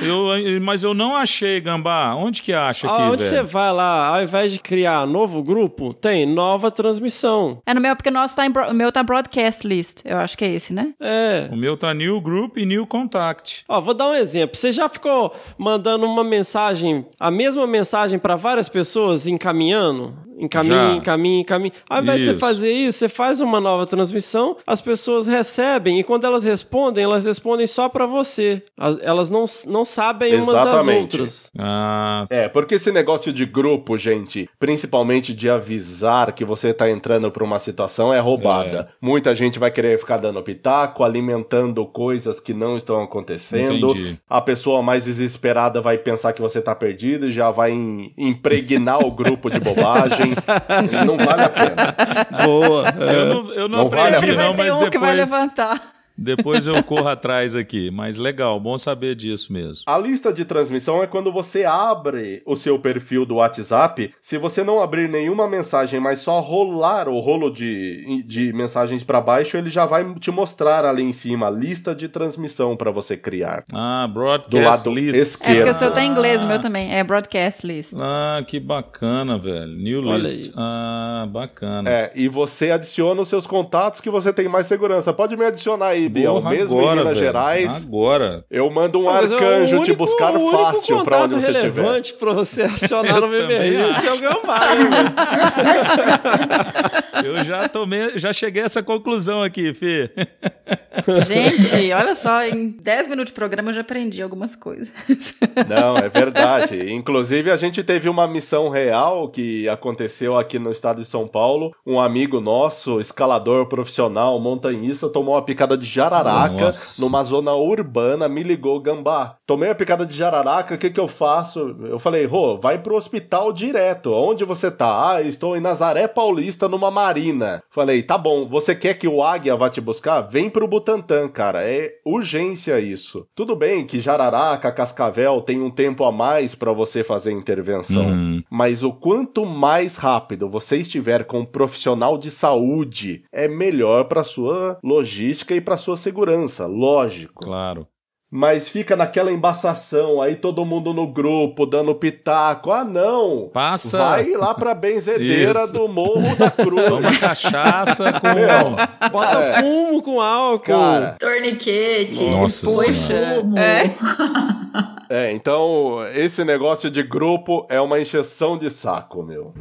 eu, eh, mas eu não achei, Gambá. Onde que acha aqui, Onde velho? você vai lá, ao invés de criar novo grupo, tem nova transmissão. É no meu, porque o nosso tá em, o meu tá broadcast list, eu acho que é esse, né? É. O meu tá new group e new contact. Ó, vou dar um exemplo. Você já ficou mandando uma mensagem, a mesma mensagem para várias pessoas encaminhando? encaminha, encaminha, encaminha. Ao invés de você fazer isso, você faz uma nova transmissão, as pessoas recebem e quando elas respondem, elas respondem só pra você. Elas não, não sabem umas das outras. Ah, É, porque esse negócio de grupo, gente, principalmente de avisar que você tá entrando pra uma situação é roubada. É. Muita gente vai querer ficar dando pitaco, alimentando coisas que não estão acontecendo. Entendi. A pessoa mais desesperada vai pensar que você tá perdido e já vai impregnar o grupo de bobagem não vale a pena. Boa. Eu não, eu não, não aprendi, vale a pena. não, mas um depois... que vai levantar. Depois eu corro atrás aqui, mas legal, bom saber disso mesmo. A lista de transmissão é quando você abre o seu perfil do WhatsApp. Se você não abrir nenhuma mensagem, mas só rolar o rolo de, de mensagens para baixo, ele já vai te mostrar ali em cima a lista de transmissão para você criar. Ah, broadcast do lado list. Esquerdo. É porque o seu tá em inglês, o meu também. É broadcast list. Ah, que bacana, velho. New Olha list. Aí. Ah, bacana. É, e você adiciona os seus contatos que você tem mais segurança. Pode me adicionar aí, o Mesmo agora, em Minas velho, Gerais. Agora. Eu mando um Mas arcanjo é único, te buscar fácil pra onde você estiver. relevante pra você acionar o esse é o Gambá. eu já tomei, já cheguei a essa conclusão aqui, Fih. Gente, olha só, em 10 minutos de programa eu já aprendi algumas coisas. Não, é verdade. Inclusive, a gente teve uma missão real que aconteceu aqui no estado de São Paulo. Um amigo nosso, escalador profissional, montanhista, tomou uma picada de jararaca, Nossa. numa zona urbana, me ligou gambá. Tomei a picada de jararaca, o que, que eu faço? Eu falei, Rô, vai pro hospital direto. Onde você tá? Ah, estou em Nazaré Paulista, numa marina. Falei, tá bom, você quer que o Águia vá te buscar? Vem pro Butantã, cara. É urgência isso. Tudo bem que jararaca, cascavel tem um tempo a mais para você fazer intervenção. Hum. Mas o quanto mais rápido você estiver com um profissional de saúde, é melhor para sua logística e para sua segurança, lógico. Claro. Mas fica naquela embaçação, aí todo mundo no grupo dando pitaco. Ah, não! Passa! Vai lá pra benzedeira do Morro da Cruz. Toma cachaça com. Meu, bota é. fumo com álcool. Cara. Torniquete. Nossa fumo. É. é, então esse negócio de grupo é uma encheção de saco, meu.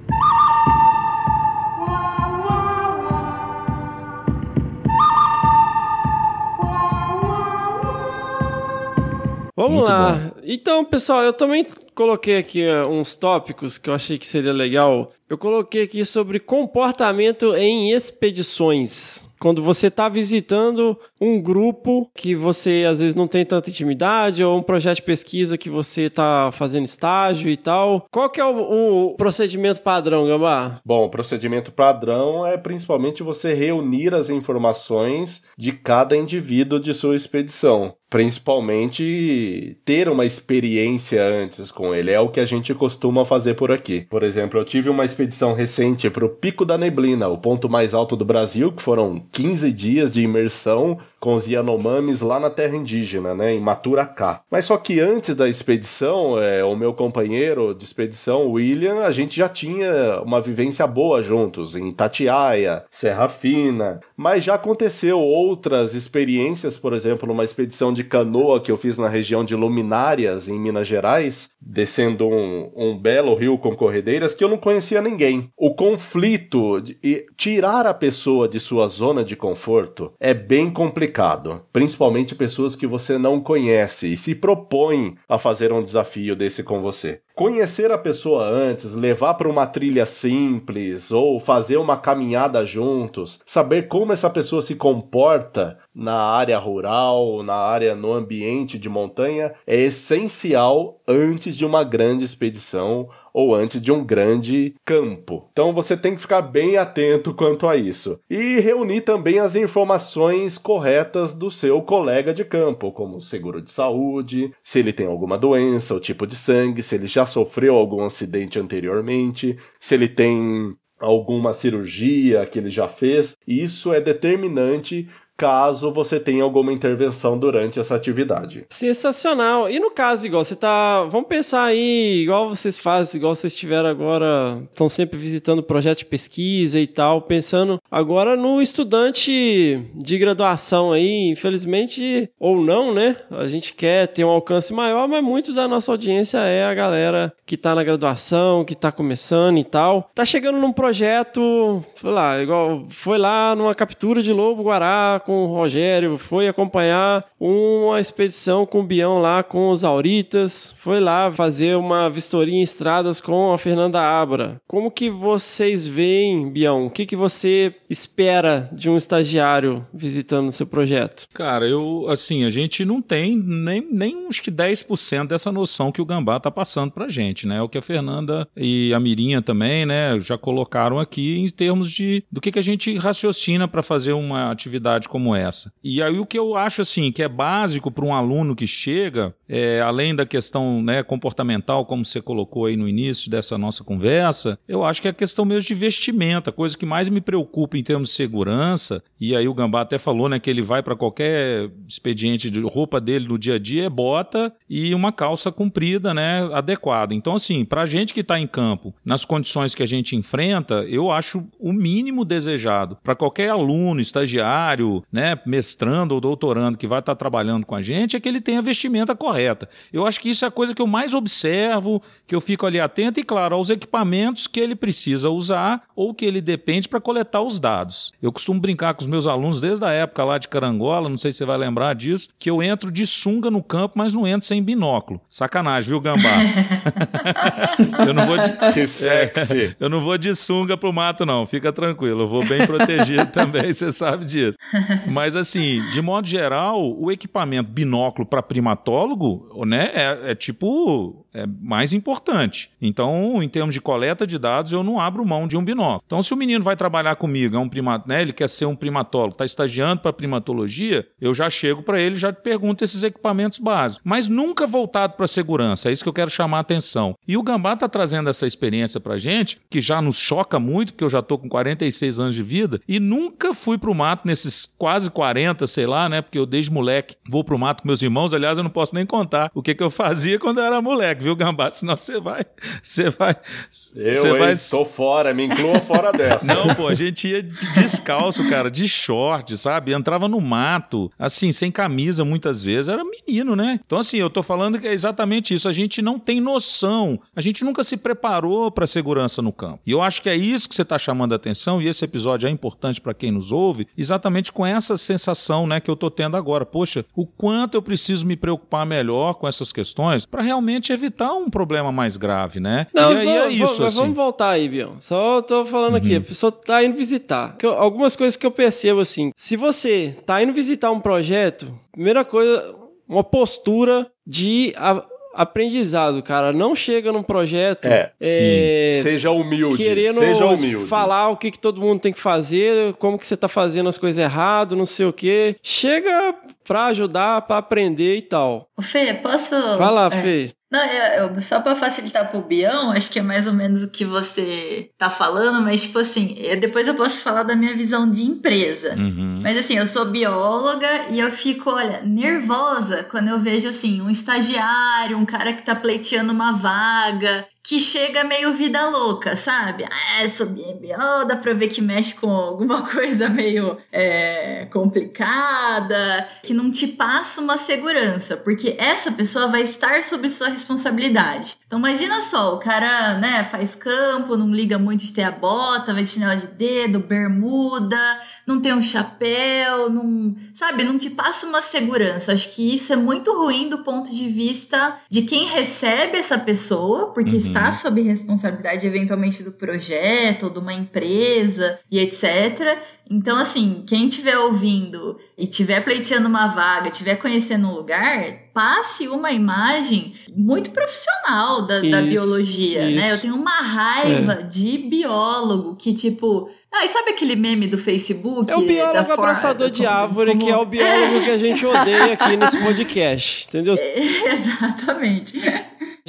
Vamos Muito lá. Bom. Então, pessoal, eu também coloquei aqui eh, uns tópicos que eu achei que seria legal. Eu coloquei aqui sobre comportamento em expedições quando você está visitando um grupo que você às vezes não tem tanta intimidade ou um projeto de pesquisa que você está fazendo estágio e tal. Qual que é o, o procedimento padrão, Gambá? Bom, o procedimento padrão é principalmente você reunir as informações de cada indivíduo de sua expedição principalmente ter uma experiência antes com ele. É o que a gente costuma fazer por aqui. Por exemplo, eu tive uma expedição recente para o Pico da Neblina, o ponto mais alto do Brasil, que foram 15 dias de imersão com os Yanomamis lá na terra indígena, né, em Maturacá. Mas só que antes da expedição, é, o meu companheiro de expedição, William, a gente já tinha uma vivência boa juntos, em Tatiaia, Serra Fina, mas já aconteceu outras experiências, por exemplo, numa expedição de canoa que eu fiz na região de Luminárias, em Minas Gerais, descendo um, um belo rio com corredeiras, que eu não conhecia ninguém. O conflito, de, e tirar a pessoa de sua zona de conforto é bem complicado principalmente pessoas que você não conhece e se propõe a fazer um desafio desse com você. Conhecer a pessoa antes, levar para uma trilha simples ou fazer uma caminhada juntos, saber como essa pessoa se comporta na área rural, na área no ambiente de montanha, é essencial antes de uma grande expedição ou antes de um grande campo. Então você tem que ficar bem atento quanto a isso. E reunir também as informações corretas do seu colega de campo, como seguro de saúde, se ele tem alguma doença, o tipo de sangue, se ele já sofreu algum acidente anteriormente, se ele tem alguma cirurgia que ele já fez. Isso é determinante caso você tenha alguma intervenção durante essa atividade. Sensacional. E no caso, igual você tá. Vamos pensar aí, igual vocês fazem, igual vocês tiveram agora, estão sempre visitando projetos de pesquisa e tal, pensando agora no estudante de graduação aí, infelizmente, ou não, né? A gente quer ter um alcance maior, mas muito da nossa audiência é a galera que tá na graduação, que tá começando e tal. Tá chegando num projeto, sei lá, igual foi lá numa captura de lobo-guará com o Rogério, foi acompanhar uma expedição com o Bião lá com os Auritas, foi lá fazer uma vistoria em estradas com a Fernanda Abra. Como que vocês veem, Bião? O que, que você espera de um estagiário visitando seu projeto? Cara, eu, assim, a gente não tem nem, nem uns que 10% dessa noção que o Gambá tá passando pra gente, né? É o que a Fernanda e a Mirinha também, né, já colocaram aqui em termos de do que, que a gente raciocina para fazer uma atividade como como essa. E aí o que eu acho assim que é básico para um aluno que chega, é, além da questão né, comportamental, como você colocou aí no início dessa nossa conversa, eu acho que é a questão mesmo de vestimenta, coisa que mais me preocupa em termos de segurança. E aí o Gambá até falou né, que ele vai para qualquer expediente de roupa dele no dia a dia é bota e uma calça comprida, né, adequada. Então assim, para a gente que está em campo, nas condições que a gente enfrenta, eu acho o mínimo desejado para qualquer aluno, estagiário, né, mestrando ou doutorando que vai estar trabalhando com a gente é que ele tenha a vestimenta correta. Eu acho que isso é a coisa que eu mais observo, que eu fico ali atento e, claro, aos equipamentos que ele precisa usar ou que ele depende para coletar os dados. Eu costumo brincar com os meus alunos desde a época lá de Carangola, não sei se você vai lembrar disso, que eu entro de sunga no campo, mas não entro sem binóculo. Sacanagem, viu, Gambá? eu não vou de... Que sexy! É, eu não vou de sunga pro mato, não. Fica tranquilo, eu vou bem protegido também, você sabe disso. Mas assim, de modo geral, o equipamento binóculo para primatólogo, né, é, é tipo é mais importante. Então, em termos de coleta de dados, eu não abro mão de um binóculo. Então, se o menino vai trabalhar comigo, é um primat, né, ele quer ser um primatólogo, está estagiando para primatologia, eu já chego para ele já pergunto esses equipamentos básicos. Mas nunca voltado para a segurança, é isso que eu quero chamar a atenção. E o Gambá está trazendo essa experiência para gente, que já nos choca muito, porque eu já estou com 46 anos de vida, e nunca fui para o mato nesses quase 40, sei lá, né, porque eu desde moleque vou para o mato com meus irmãos, aliás, eu não posso nem contar o que, que eu fazia quando eu era moleque viu, Gambá? Senão você vai. Você vai. Eu vai... tô fora, me inclua fora dessa. Não, pô, a gente ia descalço, cara, de short, sabe? Entrava no mato, assim, sem camisa muitas vezes. Era menino, né? Então, assim, eu tô falando que é exatamente isso. A gente não tem noção. A gente nunca se preparou pra segurança no campo. E eu acho que é isso que você tá chamando a atenção, e esse episódio é importante para quem nos ouve, exatamente com essa sensação, né, que eu tô tendo agora. Poxa, o quanto eu preciso me preocupar melhor com essas questões para realmente evitar evitar tá um problema mais grave, né? Não, e aí é isso. Vamos, assim. vamos voltar aí, Bion. Só tô falando uhum. aqui, a pessoa tá indo visitar. Eu, algumas coisas que eu percebo assim, se você tá indo visitar um projeto, primeira coisa, uma postura de a, aprendizado, cara. Não chega num projeto. É, é seja humilde. Querendo seja humilde. falar o que, que todo mundo tem que fazer, como que você tá fazendo as coisas errado, não sei o quê. Chega para ajudar, para aprender e tal. O Fê, posso. Vai lá, é. Fê. Não, eu, eu só para facilitar pro Bião, acho que é mais ou menos o que você tá falando, mas tipo assim, eu, é, depois eu posso falar da minha visão de empresa. Uhum. Mas assim, eu sou bióloga e eu fico, olha, nervosa quando eu vejo assim, um estagiário, um cara que tá pleiteando uma vaga, que chega meio vida louca, sabe? Ah, sou sobre dá pra ver que mexe com alguma coisa meio é, complicada, que não te passa uma segurança, porque essa pessoa vai estar sob sua responsabilidade. Então imagina só, o cara, né, faz campo, não liga muito de ter a bota, vai de chinelo de dedo, bermuda, não tem um chapéu, não, sabe, não te passa uma segurança. Acho que isso é muito ruim do ponto de vista de quem recebe essa pessoa, porque uhum. está sob responsabilidade eventualmente do projeto ou de uma empresa e etc. Então, assim, quem estiver ouvindo e estiver pleiteando uma vaga, estiver conhecendo um lugar, passe uma imagem muito profissional da, isso, da biologia, isso. né? Eu tenho uma raiva é. de biólogo que, tipo, ah, e sabe aquele meme do Facebook? É o biólogo da abraçador de árvore, Como... que é o biólogo é. que a gente odeia aqui nesse podcast, entendeu? É, exatamente.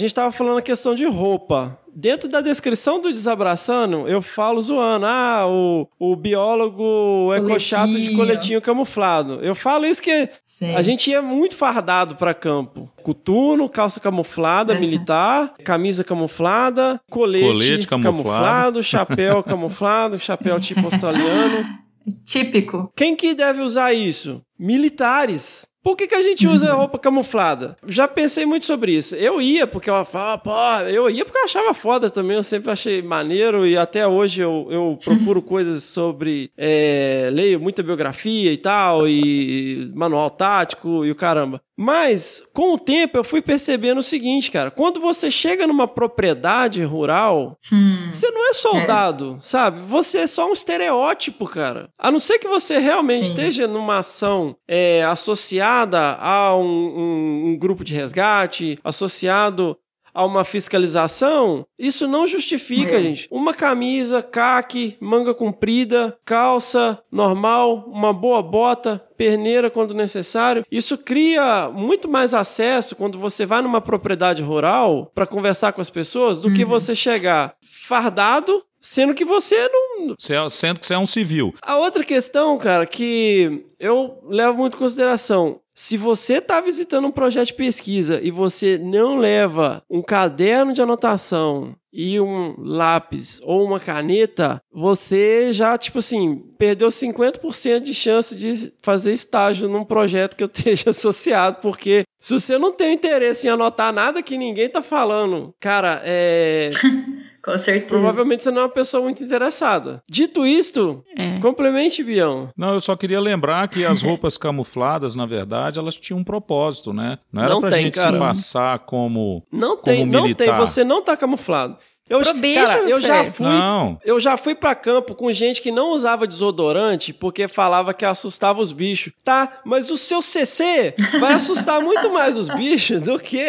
A gente estava falando a questão de roupa. Dentro da descrição do Desabraçando, eu falo zoando. Ah, o, o biólogo é cochato de coletinho camuflado. Eu falo isso que Sim. a gente ia é muito fardado para campo. Coturno, calça camuflada, uhum. militar, camisa camuflada, colete, colete camuflado. camuflado, chapéu camuflado, chapéu tipo australiano. Típico. Quem que deve usar isso? Militares. Por que, que a gente usa uhum. roupa camuflada? Já pensei muito sobre isso. Eu ia porque eu falava, pô, eu ia porque eu achava foda também, eu sempre achei maneiro e até hoje eu, eu procuro coisas sobre. É, leio muita biografia e tal, e manual tático e o caramba. Mas, com o tempo, eu fui percebendo o seguinte, cara. Quando você chega numa propriedade rural, hum, você não é soldado, é. sabe? Você é só um estereótipo, cara. A não ser que você realmente Sim. esteja numa ação é, associada a um, um, um, grupo de resgate, associado a uma fiscalização, isso não justifica, é. gente. Uma camisa, caque, manga comprida, calça normal, uma boa bota, perneira quando necessário. Isso cria muito mais acesso quando você vai numa propriedade rural para conversar com as pessoas do uhum. que você chegar fardado, sendo que você não. É, sendo que você é um civil. A outra questão, cara, que eu levo muito em consideração. Se você está visitando um projeto de pesquisa e você não leva um caderno de anotação e um lápis ou uma caneta, você já, tipo assim, perdeu 50% de chance de fazer estágio num projeto que eu esteja associado, porque se você não tem interesse em anotar nada que ninguém tá falando, cara, é. Com certeza. Provavelmente você não é uma pessoa muito interessada. Dito isto, é. complemente, Bião. Não, eu só queria lembrar que as roupas camufladas, na verdade, elas tinham um propósito, né? Não era não pra tem, gente cara. se passar como. Não como tem, militar. não tem. Você não tá camuflado. Eu, Pro bicho, cara, eu já fui, não. eu já fui para campo com gente que não usava desodorante porque falava que assustava os bichos. Tá, mas o seu CC vai assustar muito mais os bichos do que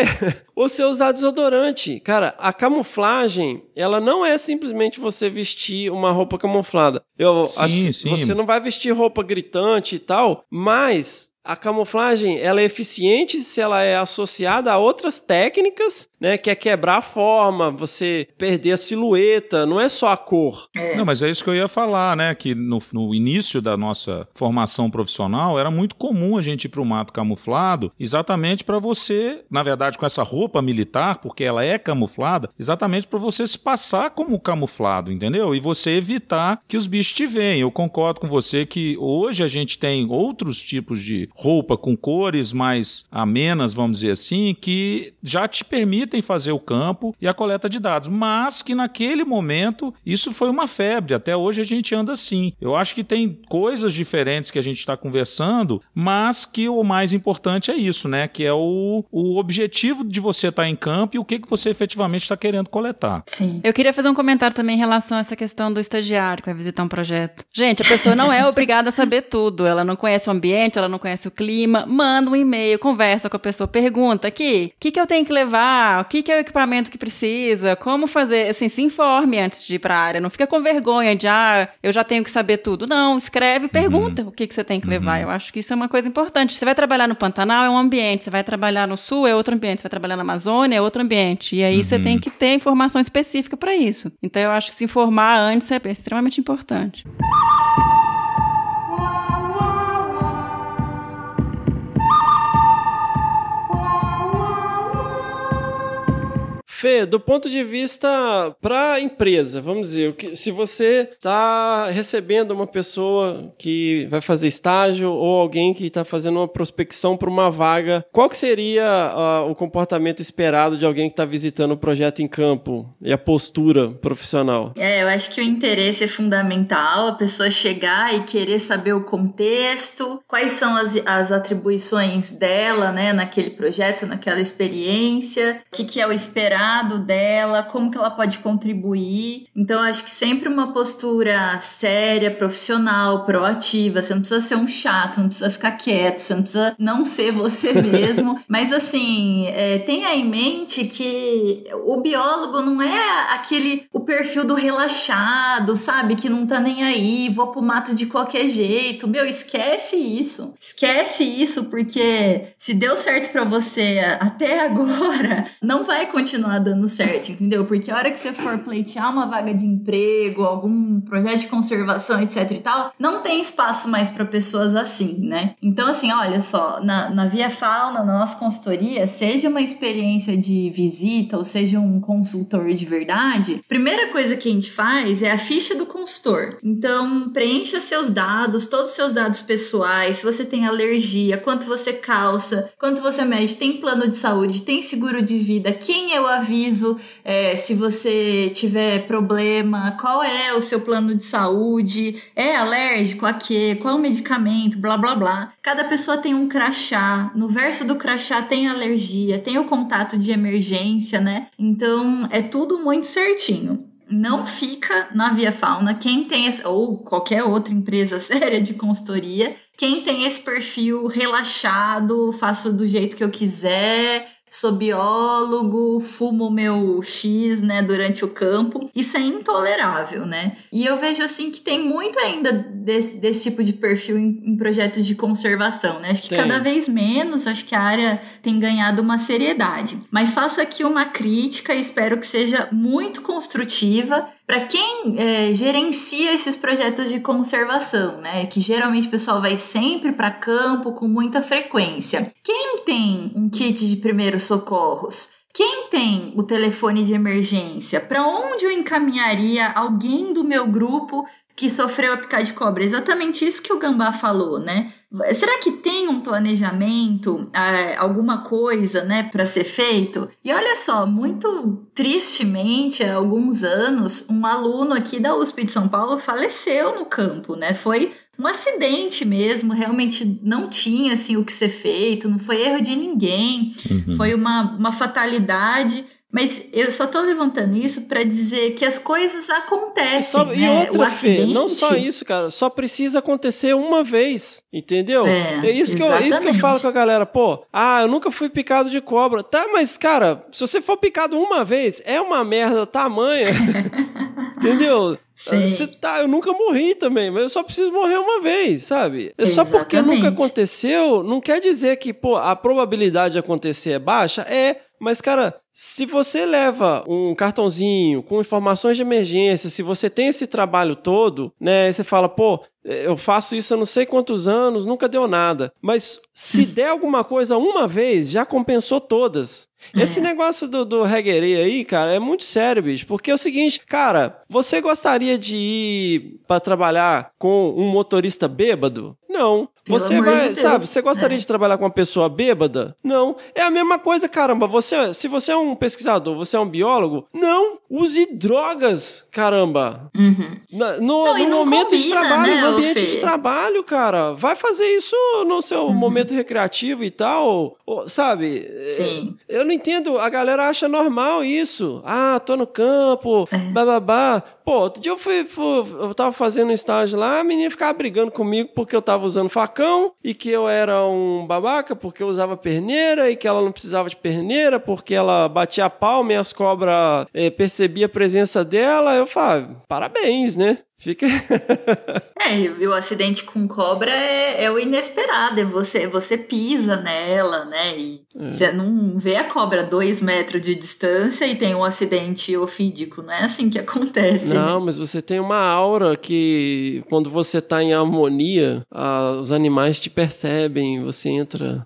você usar desodorante. Cara, a camuflagem, ela não é simplesmente você vestir uma roupa camuflada. Eu, sim, sim. Você não vai vestir roupa gritante e tal, mas a camuflagem ela é eficiente se ela é associada a outras técnicas né, que é quebrar a forma, você perder a silhueta, não é só a cor. É. Não, mas é isso que eu ia falar, né? Que no, no início da nossa formação profissional era muito comum a gente ir para o mato camuflado, exatamente para você, na verdade, com essa roupa militar, porque ela é camuflada, exatamente para você se passar como camuflado, entendeu? E você evitar que os bichos te vejam. Eu concordo com você que hoje a gente tem outros tipos de roupa com cores mais amenas, vamos dizer assim, que já te permitem em fazer o campo e a coleta de dados, mas que naquele momento isso foi uma febre. Até hoje a gente anda assim. Eu acho que tem coisas diferentes que a gente está conversando, mas que o mais importante é isso, né? Que é o, o objetivo de você estar tá em campo e o que, que você efetivamente está querendo coletar. Sim. Eu queria fazer um comentário também em relação a essa questão do estagiário que vai visitar um projeto. Gente, a pessoa não é obrigada a saber tudo. Ela não conhece o ambiente, ela não conhece o clima. Manda um e-mail, conversa com a pessoa, pergunta aqui, o que, que eu tenho que levar? o que, que é o equipamento que precisa, como fazer, assim, se informe antes de ir para a área, não fica com vergonha de, ah, eu já tenho que saber tudo. Não, escreve, uhum. pergunta uhum. o que, que você tem que uhum. levar. Eu acho que isso é uma coisa importante. Você vai trabalhar no Pantanal, é um ambiente, você vai trabalhar no Sul, é outro ambiente, você vai trabalhar na Amazônia, é outro ambiente. E aí uhum. você tem que ter informação específica para isso. Então eu acho que se informar antes é extremamente importante. Música Fê, do ponto de vista para a empresa, vamos dizer, se você está recebendo uma pessoa que vai fazer estágio ou alguém que está fazendo uma prospecção para uma vaga, qual que seria uh, o comportamento esperado de alguém que está visitando o projeto em campo e a postura profissional? É, eu acho que o interesse é fundamental, a pessoa chegar e querer saber o contexto, quais são as, as atribuições dela, né, naquele projeto, naquela experiência, o que, que é o esperado mercado dela, como que ela pode contribuir. Então, acho que sempre uma postura séria, profissional, proativa. Você não precisa ser um chato, não precisa ficar quieto, você não precisa não ser você mesmo. Mas, assim, é, tenha em mente que o biólogo não é aquele, o perfil do relaxado, sabe? Que não tá nem aí, vou pro mato de qualquer jeito. Meu, esquece isso. Esquece isso, porque se deu certo para você até agora, não vai continuar dando certo, entendeu? Porque a hora que você for pleitear uma vaga de emprego, algum projeto de conservação, etc e tal, não tem espaço mais para pessoas assim, né? Então, assim, olha só, na, na Via Fauna, na nossa consultoria, seja uma experiência de visita ou seja um consultor de verdade, primeira coisa que a gente faz é a ficha do consultor. Então, preencha seus dados, todos os seus dados pessoais, se você tem alergia, quanto você calça, quanto você mede, tem plano de saúde, tem seguro de vida, quem é o avião aviso é, se você tiver problema, qual é o seu plano de saúde, é alérgico a quê, qual o medicamento, blá blá blá. Cada pessoa tem um crachá, no verso do crachá tem alergia, tem o contato de emergência, né? Então é tudo muito certinho não fica na Via Fauna. Quem tem esse, ou qualquer outra empresa séria de consultoria, quem tem esse perfil relaxado, faço do jeito que eu quiser, sou biólogo, fumo meu X, né, durante o campo. Isso é intolerável, né? E eu vejo assim que tem muito ainda desse, desse tipo de perfil em, em, projetos de conservação, né? Acho que tem. cada vez menos, acho que a área tem ganhado uma seriedade. Mas faço aqui uma crítica, espero que seja muito construtiva para quem é, gerencia esses projetos de conservação, né? Que geralmente o pessoal vai sempre para campo com muita frequência. Quem tem um kit de primeiros socorros? Quem tem o telefone de emergência? Para onde eu encaminharia alguém do meu grupo que sofreu a picar de cobra. Exatamente isso que o Gambá falou, né? Será que tem um planejamento, é, alguma coisa, né, para ser feito? E olha só, muito tristemente, há alguns anos, um aluno aqui da USP de São Paulo faleceu no campo, né? Foi um acidente mesmo, realmente não tinha assim o que ser feito, não foi erro de ninguém, uhum. foi uma, uma fatalidade. Mas eu só tô levantando isso para dizer que as coisas acontecem. E, só, né? e outra, o acidente... não só isso, cara. Só precisa acontecer uma vez, entendeu? É, é isso, que eu, é isso que eu falo com a galera. Pô, ah, eu nunca fui picado de cobra. Tá, mas, cara, se você for picado uma vez, é uma merda tamanha. entendeu? Ah, você tá, eu nunca morri também, mas eu só preciso morrer uma vez, sabe? Exatamente. É só porque nunca aconteceu, não quer dizer que pô, a probabilidade de acontecer é baixa. É, mas, cara, se você leva um cartãozinho com informações de emergência, se você tem esse trabalho todo, né, e você fala, pô, eu faço isso há não sei quantos anos, nunca deu nada. Mas se der alguma coisa uma vez, já compensou todas. É. Esse negócio do, do aí, cara, é muito sério, bicho. Porque é o seguinte, cara, você gostaria de ir para trabalhar com um motorista bêbado? Não. Pelo você vai, de sabe, você gostaria é. de trabalhar com uma pessoa bêbada? Não. É a mesma coisa, caramba. Você, se você é um pesquisador, você é um biólogo, não use drogas, caramba. Uhum. Na, no, não, no momento combina, de trabalho, né, no ambiente de trabalho, cara. Vai fazer isso no seu uhum. momento recreativo e tal, ou, sabe? É, Sim. Eu, não entendo, a galera acha normal isso. Ah, tô no campo, é. blá. Pô, outro dia eu fui, fui, eu tava fazendo um estágio lá, a menina ficava brigando comigo porque eu tava usando facão e que eu era um babaca porque eu usava perneira e que ela não precisava de perneira porque ela batia a palma e as cobras eh, percebia a presença dela. Eu falo ah, parabéns, né? Fica. é, e o acidente com cobra é, é, o inesperado, é você, você pisa nela, né? E é. você não vê a cobra a dois metros de distância e tem um acidente ofídico, não é assim que acontece. Não, mas você tem uma aura que quando você tá em harmonia, a, os animais te percebem, você entra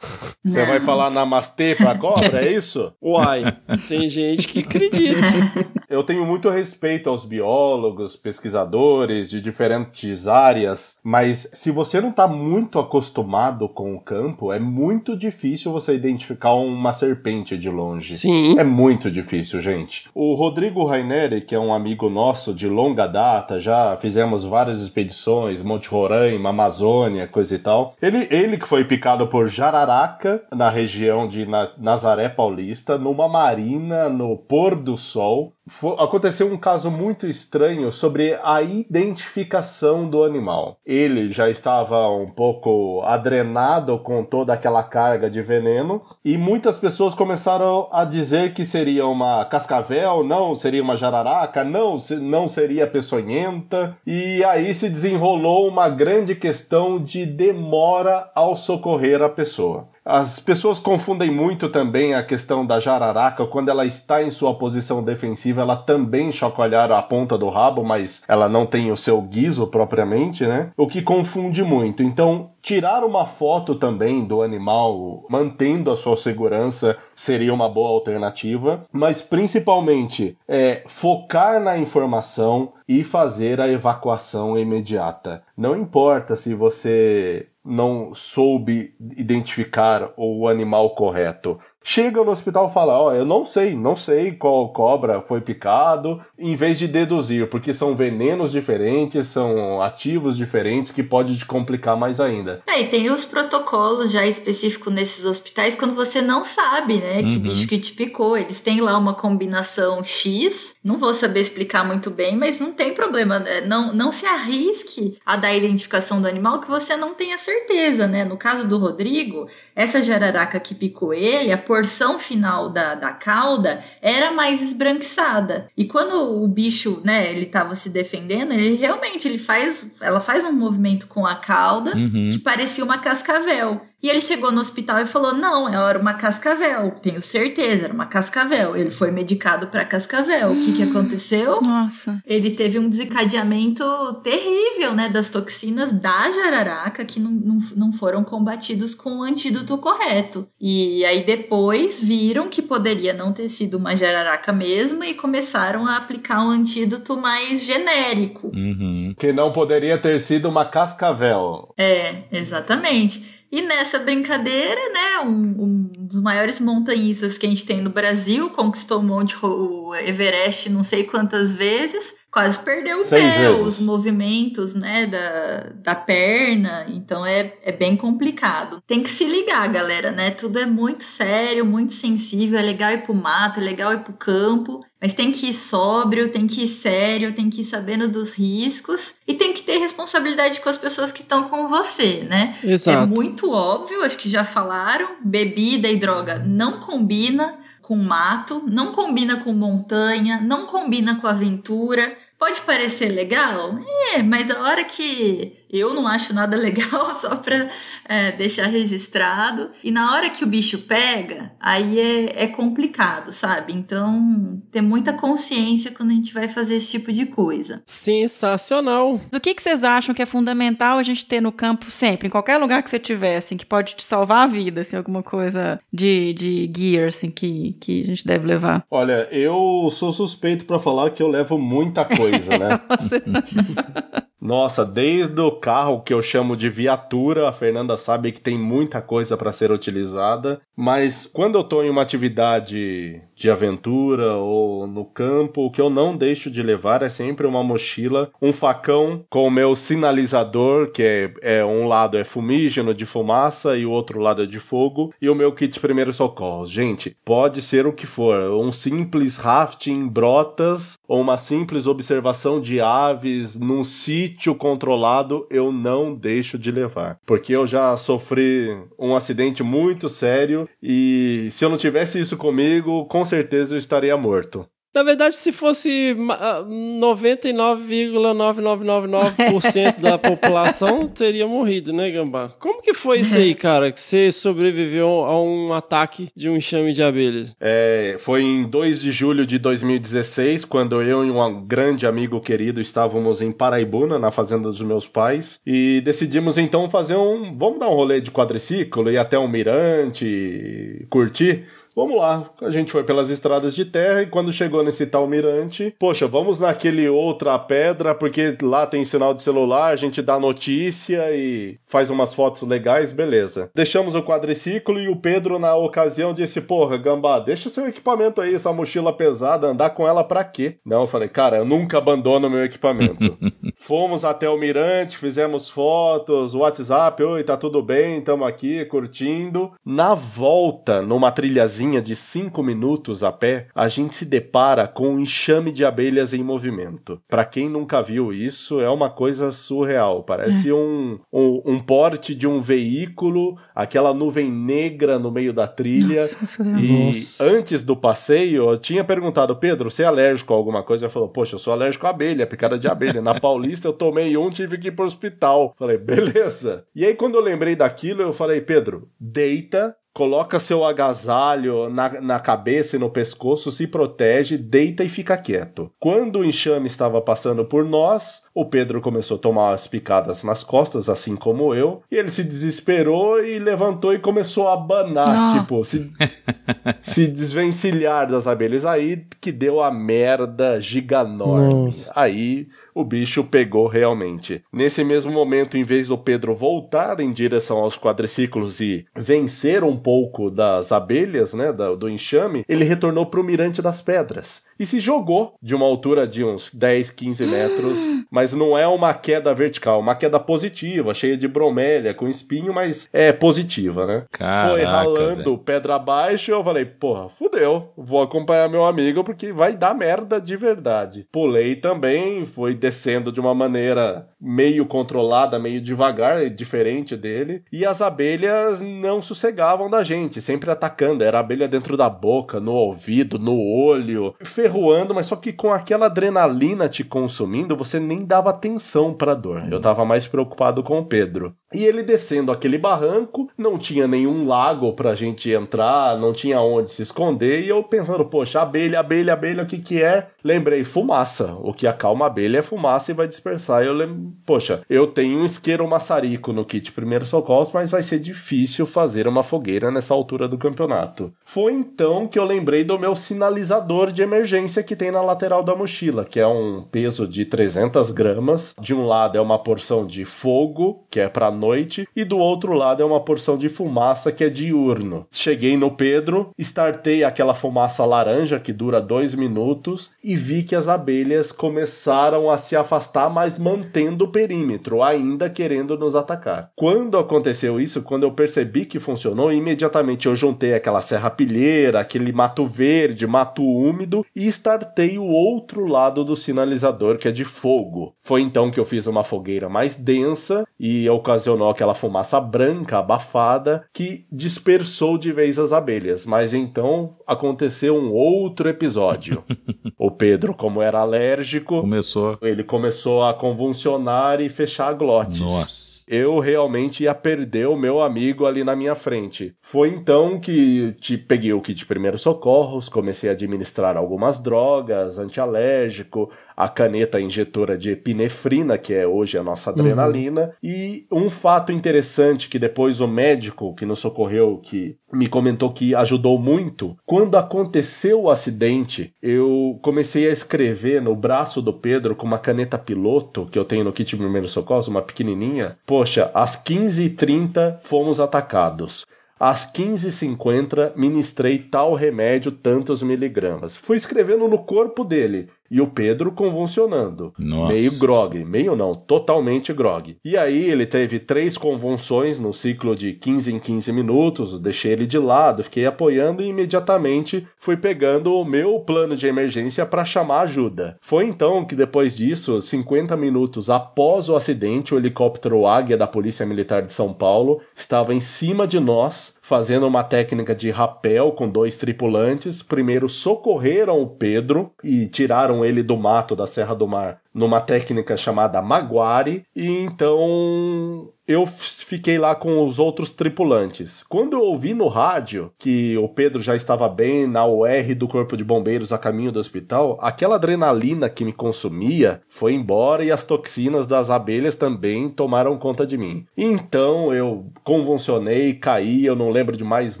você vai falar namastê pra cobra, é isso? Uai, tem gente que acredita. Eu tenho muito respeito aos biólogos, pesquisadores de diferentes áreas, mas se você não está muito acostumado com o campo, é muito difícil você identificar uma serpente de longe. Sim. É muito difícil, gente. O Rodrigo Raineri, que é um amigo nosso de longa data, já fizemos várias expedições, Monte Roraima, Amazônia, coisa e tal. Ele, ele que foi picado por jararaca na região de Nazaré Paulista, numa marina, no pôr do sol, aconteceu um caso muito estranho sobre a identificação do animal. Ele já estava um pouco adrenado com toda aquela carga de veneno e muitas pessoas começaram a dizer que seria uma cascavel, não seria uma jararaca, não, não seria peçonhenta. E aí se desenrolou uma grande questão de demora ao socorrer a pessoa. As pessoas confundem muito também a questão da jararaca. Quando ela está em sua posição defensiva, ela também chacoalhar a ponta do rabo, mas ela não tem o seu guiso propriamente, né? O que confunde muito. Então, tirar uma foto também do animal, mantendo a sua segurança, seria uma boa alternativa. Mas principalmente, é focar na informação e fazer a evacuação imediata. Não importa se você não soube identificar o animal correto chega no hospital e fala: Ó, oh, eu não sei, não sei qual cobra foi picado, em vez de deduzir, porque são venenos diferentes, são ativos diferentes que pode te complicar mais ainda. É, e tem os protocolos já específicos nesses hospitais quando você não sabe, né, que uhum. bicho que te picou. Eles têm lá uma combinação X, não vou saber explicar muito bem, mas não tem problema, né? não, não se arrisque a dar a identificação do animal que você não tenha certeza, né? No caso do Rodrigo, essa jararaca que picou ele, a por porção final da, da cauda era mais esbranquiçada. E quando o bicho, né, ele tava se defendendo, ele realmente ele faz, ela faz um movimento com a cauda uhum. que parecia uma cascavel. E ele chegou no hospital e falou: Não, é, era uma cascavel. Tenho certeza, era uma cascavel. Ele foi medicado para cascavel. Hum, o que, que aconteceu? Nossa. Ele teve um desencadeamento terrível, né? Das toxinas da jararaca que não, não, não foram combatidos com o antídoto correto. E aí depois viram que poderia não ter sido uma jararaca mesmo e começaram a aplicar um antídoto mais genérico. Uhum. Que não poderia ter sido uma cascavel. É, exatamente. E nessa brincadeira, né, um, um, dos maiores montanhistas que a gente tem no Brasil, conquistou o Monte o Everest não sei quantas vezes, quase perdeu o Seis pé, vezes. os movimentos, né, da, da perna, então é, é bem complicado. Tem que se ligar, galera, né, tudo é muito sério, muito sensível, é legal ir pro mato, é legal ir pro campo, mas tem que ir sóbrio, tem que ir sério, tem que ir sabendo dos riscos e tem que ter responsabilidade com as pessoas que estão com você, né? Exato. É muito óbvio, acho que já falaram, bebida e droga não combina, com mato, não combina com montanha, não combina com aventura. Pode parecer legal? É, mas a hora que eu não acho nada legal, só para é, deixar registrado. E na hora que o bicho pega, aí é, é complicado, sabe? Então, ter muita consciência quando a gente vai fazer esse tipo de coisa. Sensacional! O que, que vocês acham que é fundamental a gente ter no campo sempre, em qualquer lugar que você tiver, assim, que pode te salvar a vida, assim, alguma coisa de, de gear, assim, que, que a gente deve levar? Olha, eu sou suspeito para falar que eu levo muita coisa, né? Nossa, desde o carro que eu chamo de viatura, a Fernanda sabe que tem muita coisa para ser utilizada, mas quando eu estou em uma atividade de aventura ou no campo, o que eu não deixo de levar é sempre uma mochila, um facão com o meu sinalizador, que é, é um lado é fumígeno de fumaça e o outro lado é de fogo, e o meu kit de primeiros socorros. Gente, pode ser o que for, um simples rafting, brotas ou uma simples observação de aves num sítio controlado, eu não deixo de levar. Porque eu já sofri um acidente muito sério e se eu não tivesse isso comigo, com certeza eu estaria morto. Na verdade, se fosse 99,9999% ah, da população, teria morrido, né, Gambá? Como que foi isso aí, cara, que você sobreviveu a um ataque de um enxame de abelhas? É, foi em 2 de julho de 2016, quando eu e um grande amigo querido estávamos em Paraibuna, na fazenda dos meus pais, e decidimos então fazer um... Vamos dar um rolê de quadriciclo, ir até um mirante, curtir vamos lá. A gente foi pelas estradas de terra e quando chegou nesse tal mirante, poxa, vamos naquele outra pedra, porque lá tem sinal de celular, a gente dá notícia e faz umas fotos legais, beleza. Deixamos o quadriciclo e o Pedro, na ocasião, disse: Porra, Gambá, deixa seu equipamento aí, essa mochila pesada, andar com ela pra quê? Não, eu falei, cara, eu nunca abandono meu equipamento. Fomos até o mirante, fizemos fotos, WhatsApp, oi, tá tudo bem, tamo aqui, curtindo. Na volta, numa trilhazinha, de 5 minutos a pé, a gente se depara com um enxame de abelhas em movimento. Para quem nunca viu isso, é uma coisa surreal. Parece é. um, um, um, porte de um veículo, aquela nuvem negra no meio da trilha. Nossa, é e nossa. antes do passeio, eu tinha perguntado, Pedro, você é alérgico a alguma coisa? Ele falou, poxa, eu sou alérgico a abelha, picada de abelha. Na Paulista eu tomei um, tive que ir pro hospital. Falei, beleza. E aí quando eu lembrei daquilo, eu falei, Pedro, deita coloca seu agasalho na, na cabeça e no pescoço, se protege, deita e fica quieto. Quando o enxame estava passando por nós, o Pedro começou a tomar as picadas nas costas, assim como eu, e ele se desesperou e levantou e começou a banar, ah. tipo, se, se desvencilhar das abelhas. Aí que deu a merda giganorme. Aí o bicho pegou realmente. Nesse mesmo momento, em vez do Pedro voltar em direção aos quadriciclos e vencer um pouco das abelhas, né, do enxame, ele retornou para o Mirante das Pedras e se jogou de uma altura de uns 10, 15 metros, hum. mas não é uma queda vertical, uma queda positiva, cheia de bromélia, com espinho, mas é positiva, né? Caraca, Foi ralando véio. pedra abaixo e eu falei, porra, fudeu, vou acompanhar meu amigo porque vai dar merda de verdade. Pulei também, foi de descendo de uma maneira meio controlada, meio devagar, diferente dele. E as abelhas não sossegavam da gente, sempre atacando. Era abelha dentro da boca, no ouvido, no olho, ferroando, mas só que com aquela adrenalina te consumindo, você nem dava atenção pra dor. Eu tava mais preocupado com o Pedro. E ele descendo aquele barranco, não tinha nenhum lago pra gente entrar, não tinha onde se esconder, e eu pensando, poxa, abelha, abelha, abelha, o que que é? Lembrei, fumaça. O que acalma a abelha é fumaça e vai dispersar. Eu lembro, poxa, eu tenho um isqueiro maçarico no kit primeiro socorros, mas vai ser difícil fazer uma fogueira nessa altura do campeonato. Foi então que eu lembrei do meu sinalizador de emergência que tem na lateral da mochila, que é um peso de 300 gramas. De um lado é uma porção de fogo, que é pra noite, e do outro lado é uma porção de fumaça que é diurno. Cheguei no Pedro, startei aquela fumaça laranja que dura dois minutos e vi que as abelhas começaram a se afastar, mas mantendo o perímetro, ainda querendo nos atacar. Quando aconteceu isso, quando eu percebi que funcionou, imediatamente eu juntei aquela serra pilheira, aquele mato verde, mato úmido e startei o outro lado do sinalizador que é de fogo. Foi então que eu fiz uma fogueira mais densa e ocasionou ocasionou aquela fumaça branca abafada que dispersou de vez as abelhas. Mas então aconteceu um outro episódio. o Pedro, como era alérgico, começou. Ele começou a convulsionar e fechar a glotes. Nossa eu realmente ia perder o meu amigo ali na minha frente. Foi então que te peguei o kit primeiros socorros, comecei a administrar algumas drogas, antialérgico, a caneta injetora de epinefrina, que é hoje a nossa adrenalina. Uhum. E um fato interessante que depois o médico que nos socorreu, que me comentou que ajudou muito, quando aconteceu o acidente, eu comecei a escrever no braço do Pedro com uma caneta piloto que eu tenho no kit de primeiros socorros, uma pequenininha, Poxa, às 15h30 fomos atacados. Às 15h50 ministrei tal remédio tantos miligramas. Fui escrevendo no corpo dele e o Pedro convulsionando. Nossa. Meio grog, meio não, totalmente grog. E aí ele teve três convulsões no ciclo de 15 em 15 minutos, deixei ele de lado, fiquei apoiando e imediatamente fui pegando o meu plano de emergência para chamar ajuda. Foi então que depois disso, 50 minutos após o acidente, o helicóptero Águia da Polícia Militar de São Paulo estava em cima de nós fazendo uma técnica de rapel com dois tripulantes. Primeiro socorreram o Pedro e tiraram ele do mato da Serra do Mar numa técnica chamada Maguari, e então eu fiquei lá com os outros tripulantes. Quando eu ouvi no rádio que o Pedro já estava bem na UR do Corpo de Bombeiros a caminho do hospital, aquela adrenalina que me consumia foi embora e as toxinas das abelhas também tomaram conta de mim. Então eu convulsionei, caí, eu não lembro de mais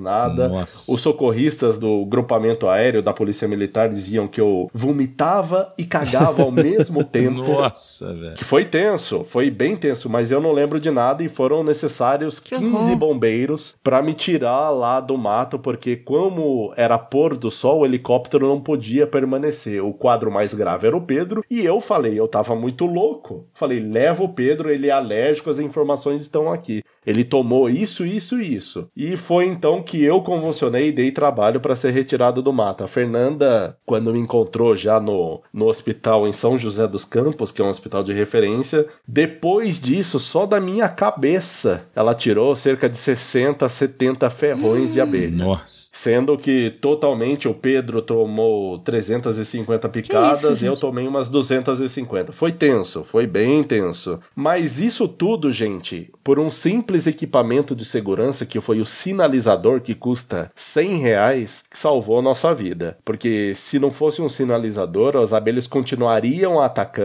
nada. Nossa. Os socorristas do grupamento aéreo da Polícia Militar diziam que eu vomitava e cagava ao mesmo tempo. tempo. Nossa, velho. Que foi tenso, foi bem tenso, mas eu não lembro de nada e foram necessários 15 bombeiros para me tirar lá do mato, porque como era pôr do sol, o helicóptero não podia permanecer. O quadro mais grave era o Pedro e eu falei, eu tava muito louco. Falei, leva o Pedro, ele é alérgico, as informações estão aqui. Ele tomou isso, isso e isso. E foi então que eu convulsionei e dei trabalho para ser retirado do mato. A Fernanda, quando me encontrou já no, no hospital em São José dos Campos, Campos, que é um hospital de referência. Depois disso, só da minha cabeça, ela tirou cerca de 60, 70 ferrões de abelha. Nossa. Sendo que totalmente o Pedro tomou 350 picadas isso, e eu tomei umas 250. Foi tenso, foi bem tenso. Mas isso tudo, gente, por um simples equipamento de segurança que foi o sinalizador que custa 100 reais, que salvou nossa vida. Porque se não fosse um sinalizador, as abelhas continuariam atacando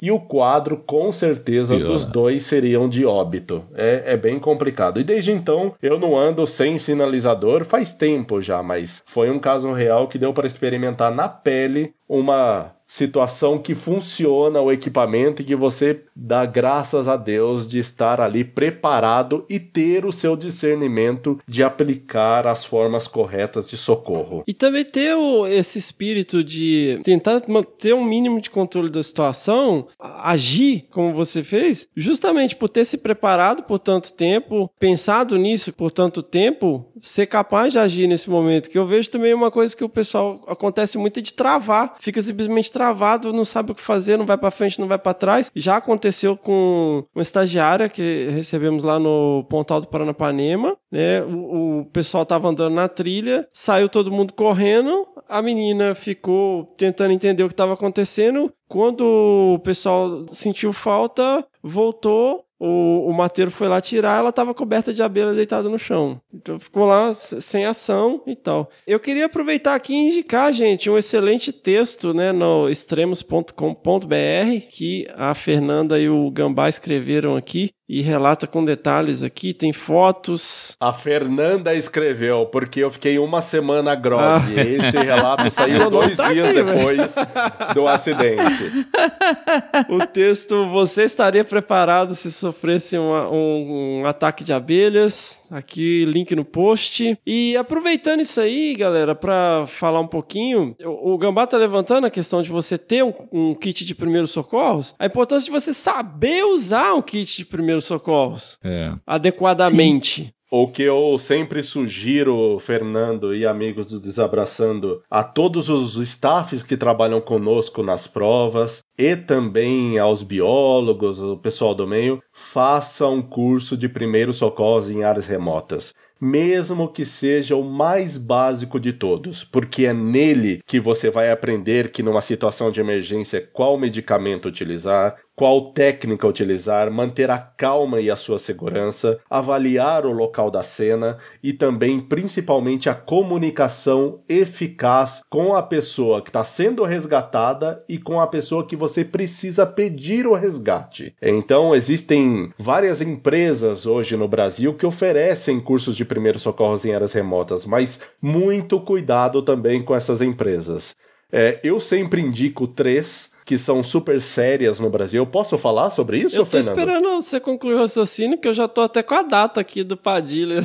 e o quadro, com certeza, Pior. dos dois seriam de óbito. É, é bem complicado. E desde então, eu não ando sem sinalizador faz tempo já, mas foi um caso real que deu para experimentar na pele uma situação que funciona o equipamento e que você dá graças a Deus de estar ali preparado e ter o seu discernimento de aplicar as formas corretas de socorro. E também ter o, esse espírito de tentar manter um mínimo de controle da situação, agir como você fez, justamente por ter se preparado por tanto tempo, pensado nisso por tanto tempo, ser capaz de agir nesse momento, que eu vejo também uma coisa que o pessoal acontece muito é de travar fica simplesmente travado, não sabe o que fazer, não vai para frente, não vai para trás. Já aconteceu com uma estagiária que recebemos lá no Pontal do Paranapanema, né? O, o pessoal tava andando na trilha, saiu todo mundo correndo, a menina ficou tentando entender o que estava acontecendo. Quando o pessoal sentiu falta, voltou, o, o mateiro foi lá tirar, ela estava coberta de abelha deitada no chão. Então ficou lá sem ação e tal. Eu queria aproveitar aqui e indicar, gente, um excelente texto né, no extremos.com.br que a Fernanda e o Gambá escreveram aqui e relata com detalhes aqui, tem fotos. A Fernanda escreveu, porque eu fiquei uma semana grog. Ah. Esse relato saiu dois tá dias aqui, depois véio. do acidente. O texto, você estaria preparado se sofresse uma, um, um ataque de abelhas? Aqui, link no post. E aproveitando isso aí, galera, para falar um pouquinho, o, Gambá tá levantando a questão de você ter um, um kit de primeiros socorros, a importância de você saber usar um kit de primeiros primeiros socorros é. adequadamente. Sim. O que eu sempre sugiro, Fernando e amigos do Desabraçando, a todos os staffs que trabalham conosco nas provas e também aos biólogos, o pessoal do meio, faça um curso de primeiros socorros em áreas remotas mesmo que seja o mais básico de todos, porque é nele que você vai aprender que numa situação de emergência qual medicamento utilizar, qual técnica utilizar, manter a calma e a sua segurança, avaliar o local da cena e também, principalmente, a comunicação eficaz com a pessoa que está sendo resgatada e com a pessoa que você precisa pedir o resgate. Então, existem várias empresas hoje no Brasil que oferecem cursos de primeiros socorros em áreas remotas, mas muito cuidado também com essas empresas. É, eu sempre indico três que são super sérias no Brasil. Eu posso falar sobre isso, eu Fernando? Eu tô esperando você concluir o raciocínio, que eu já tô até com a data aqui do Padilha.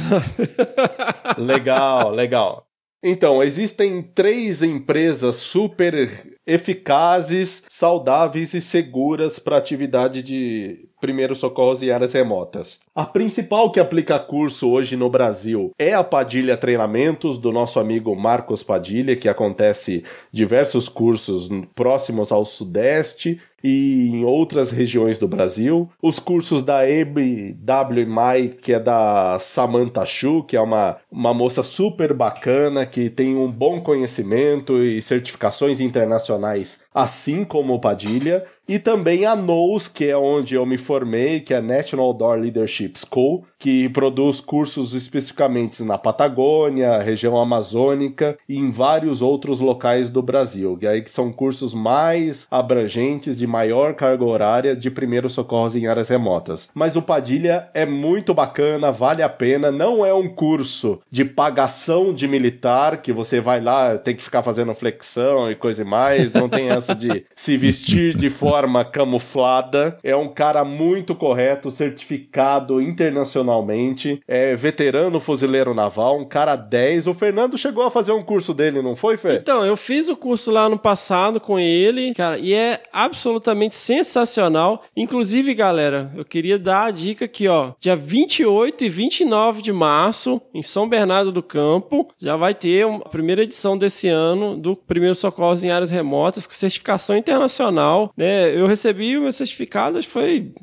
legal, legal. Então, existem três empresas super eficazes, saudáveis e seguras para atividade de primeiros socorros em áreas remotas. A principal que aplica curso hoje no Brasil é a Padilha Treinamentos, do nosso amigo Marcos Padilha, que acontece diversos cursos próximos ao Sudeste e em outras regiões do Brasil. Os cursos da MWMI, que é da Samantha Chu, que é uma, uma moça super bacana, que tem um bom conhecimento e certificações internacionais, assim como o Padilha. E também a NOS, que é onde eu me formei, que é National Door Leadership School, que produz cursos especificamente na Patagônia, região amazônica e em vários outros locais do Brasil. E é aí que são cursos mais abrangentes, de maior carga horária de primeiros socorros em áreas remotas. Mas o Padilha é muito bacana, vale a pena, não é um curso de pagação de militar que você vai lá, tem que ficar fazendo flexão e coisa e mais, não tem essa de se vestir de forma camuflada. É um cara muito correto, certificado internacional formalmente, é veterano fuzileiro naval, um cara 10. O Fernando chegou a fazer um curso dele, não foi, Fê? Então, eu fiz o curso lá no passado com ele, cara, e é absolutamente sensacional. Inclusive, galera, eu queria dar a dica aqui, ó, dia 28 e 29 de março, em São Bernardo do Campo, já vai ter a primeira edição desse ano do Primeiro socorro em Áreas Remotas, com certificação internacional, né? Eu recebi o meu certificado, acho que foi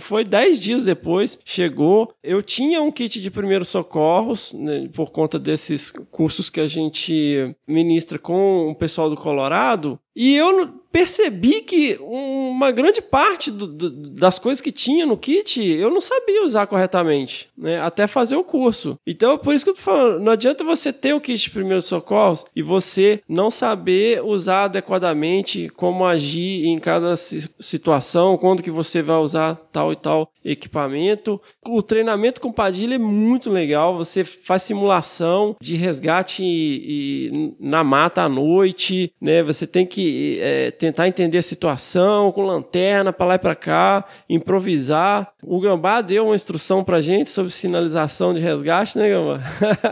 foi dez dias depois, chegou. Eu tinha um kit de primeiros socorros, né, por conta desses cursos que a gente ministra com o pessoal do Colorado. E eu percebi que uma grande parte do, do, das coisas que tinha no kit eu não sabia usar corretamente, né? Até fazer o curso. Então, por isso que eu tô falando, não adianta você ter o kit de primeiros socorros e você não saber usar adequadamente como agir em cada situação, quando que você vai usar tal e tal equipamento. O treinamento com padilha é muito legal, você faz simulação de resgate e, e na mata à noite, né? Você tem que é, tentar entender a situação com lanterna para lá e para cá, improvisar. O Gambá deu uma instrução para gente sobre sinalização de resgate, né, Gambá?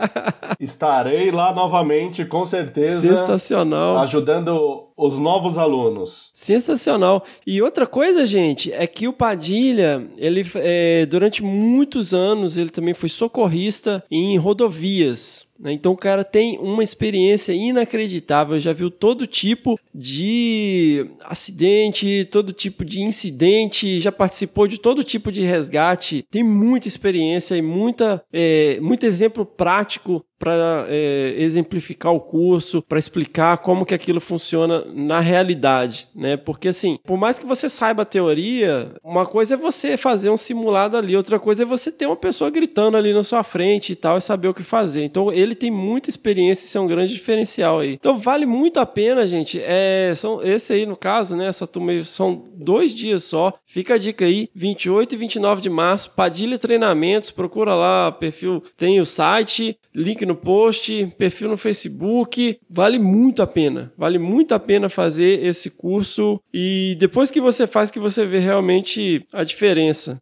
Estarei lá novamente, com certeza. Sensacional. Ajudando os novos alunos. Sensacional. E outra coisa, gente, é que o Padilha, ele é, durante muitos anos, ele também foi socorrista em rodovias. Né? Então o cara tem uma experiência inacreditável, já viu todo tipo de acidente, todo tipo de incidente, já participou de todo tipo de resgate, tem muita experiência e muita, é, muito exemplo prático para é, exemplificar o curso, para explicar como que aquilo funciona na realidade, né? Porque assim, por mais que você saiba a teoria, uma coisa é você fazer um simulado ali, outra coisa é você ter uma pessoa gritando ali na sua frente e tal e saber o que fazer. Então ele tem muita experiência, isso é um grande diferencial aí. Então vale muito a pena, gente. É, são esse aí no caso, né? Essa turma são dois dias só. Fica a dica aí, 28 e 29 de março, Padilha Treinamentos, procura lá, perfil, tem o site, link no post, perfil no Facebook. Vale muito a pena. Vale muito a pena fazer esse curso e depois que você faz que você vê realmente a diferença.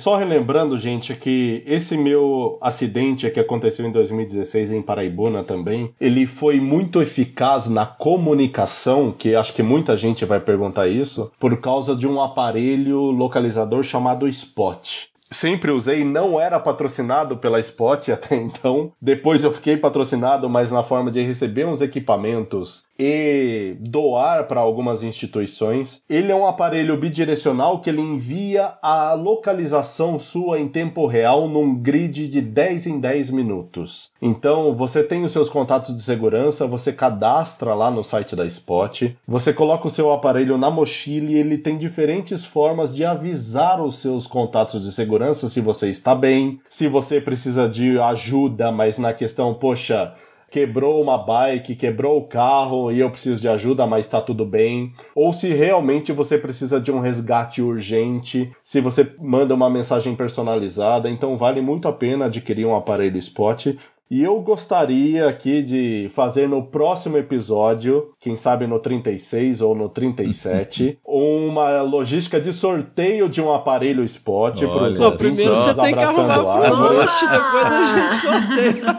Só relembrando, gente, que esse meu acidente que aconteceu em 2016 em Paraibuna também, ele foi muito eficaz na comunicação, que acho que muita gente vai perguntar isso, por causa de um aparelho localizador chamado Spot sempre usei, não era patrocinado pela Spot até então. Depois eu fiquei patrocinado, mas na forma de receber uns equipamentos e doar para algumas instituições. Ele é um aparelho bidirecional que ele envia a localização sua em tempo real num grid de 10 em 10 minutos. Então você tem os seus contatos de segurança, você cadastra lá no site da Spot, você coloca o seu aparelho na mochila e ele tem diferentes formas de avisar os seus contatos de segurança segurança, se você está bem, se você precisa de ajuda, mas na questão, poxa, quebrou uma bike, quebrou o carro e eu preciso de ajuda, mas está tudo bem. Ou se realmente você precisa de um resgate urgente, se você manda uma mensagem personalizada, então vale muito a pena adquirir um aparelho Spot. E eu gostaria aqui de fazer no próximo episódio, quem sabe no 36 ou no 37, uma logística de sorteio de um aparelho spot para os Pô, Primeiro você tem que arrumar o post, depois a gente sorteia.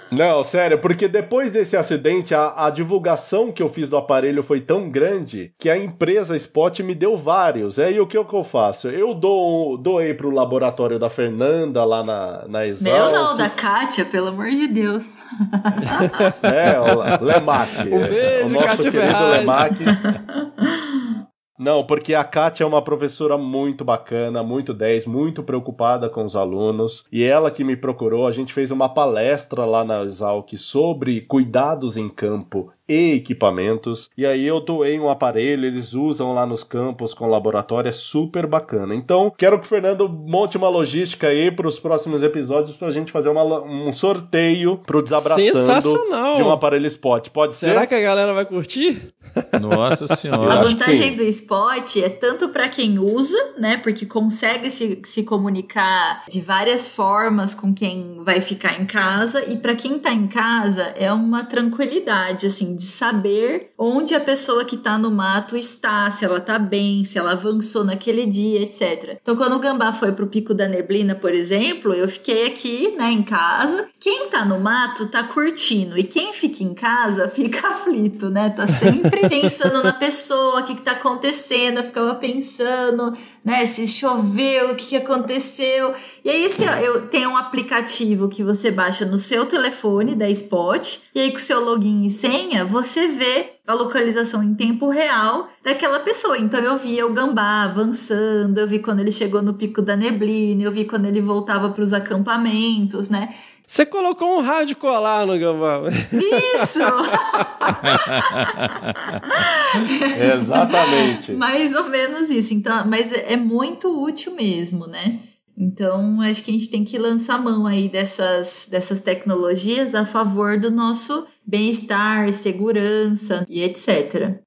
Não, sério, porque depois desse acidente, a, a, divulgação que eu fiz do aparelho foi tão grande que a empresa Spot me deu vários. É, e o que, o que eu faço? Eu dou, doei pro laboratório da Fernanda lá na, na Exalc. Meu não, da Kátia, pelo amor de Deus. É, o Lemac. Um beijo, o nosso Kátia querido Lemac. Não, porque a Kátia é uma professora muito bacana, muito 10, muito preocupada com os alunos. E ela que me procurou, a gente fez uma palestra lá na Exalc sobre cuidados em campo e equipamentos. E aí eu doei um aparelho, eles usam lá nos campos com laboratório, é super bacana. Então, quero que o Fernando monte uma logística aí para os próximos episódios para a gente fazer uma, um sorteio pro Desabraçando de um aparelho Spot. Pode ser? Será que a galera vai curtir? Nossa senhora. a vantagem do Spot é tanto para quem usa, né, porque consegue se, se comunicar de várias formas com quem vai ficar em casa e para quem está em casa é uma tranquilidade assim de saber onde a pessoa que tá no mato está, se ela tá bem, se ela avançou naquele dia, etc. Então, quando o gambá foi pro pico da neblina, por exemplo, eu fiquei aqui, né, em casa. Quem tá no mato tá curtindo e quem fica em casa fica aflito, né? Tá sempre pensando na pessoa, o que, que tá acontecendo, eu ficava pensando, né, se choveu, o que, que aconteceu. E aí, se eu tenho um aplicativo que você baixa no seu telefone da Spot, e aí com o seu login e senha, você vê a localização em tempo real daquela pessoa. Então eu via o gambá avançando, eu vi quando ele chegou no pico da neblina, eu vi quando ele voltava para os acampamentos, né? Você colocou um rádio colar no gambá. Isso! Exatamente. Mais ou menos isso. Então, mas é muito útil mesmo, né? Então, acho que a gente tem que lançar mão aí dessas, dessas tecnologias a favor do nosso bem-estar, segurança e etc.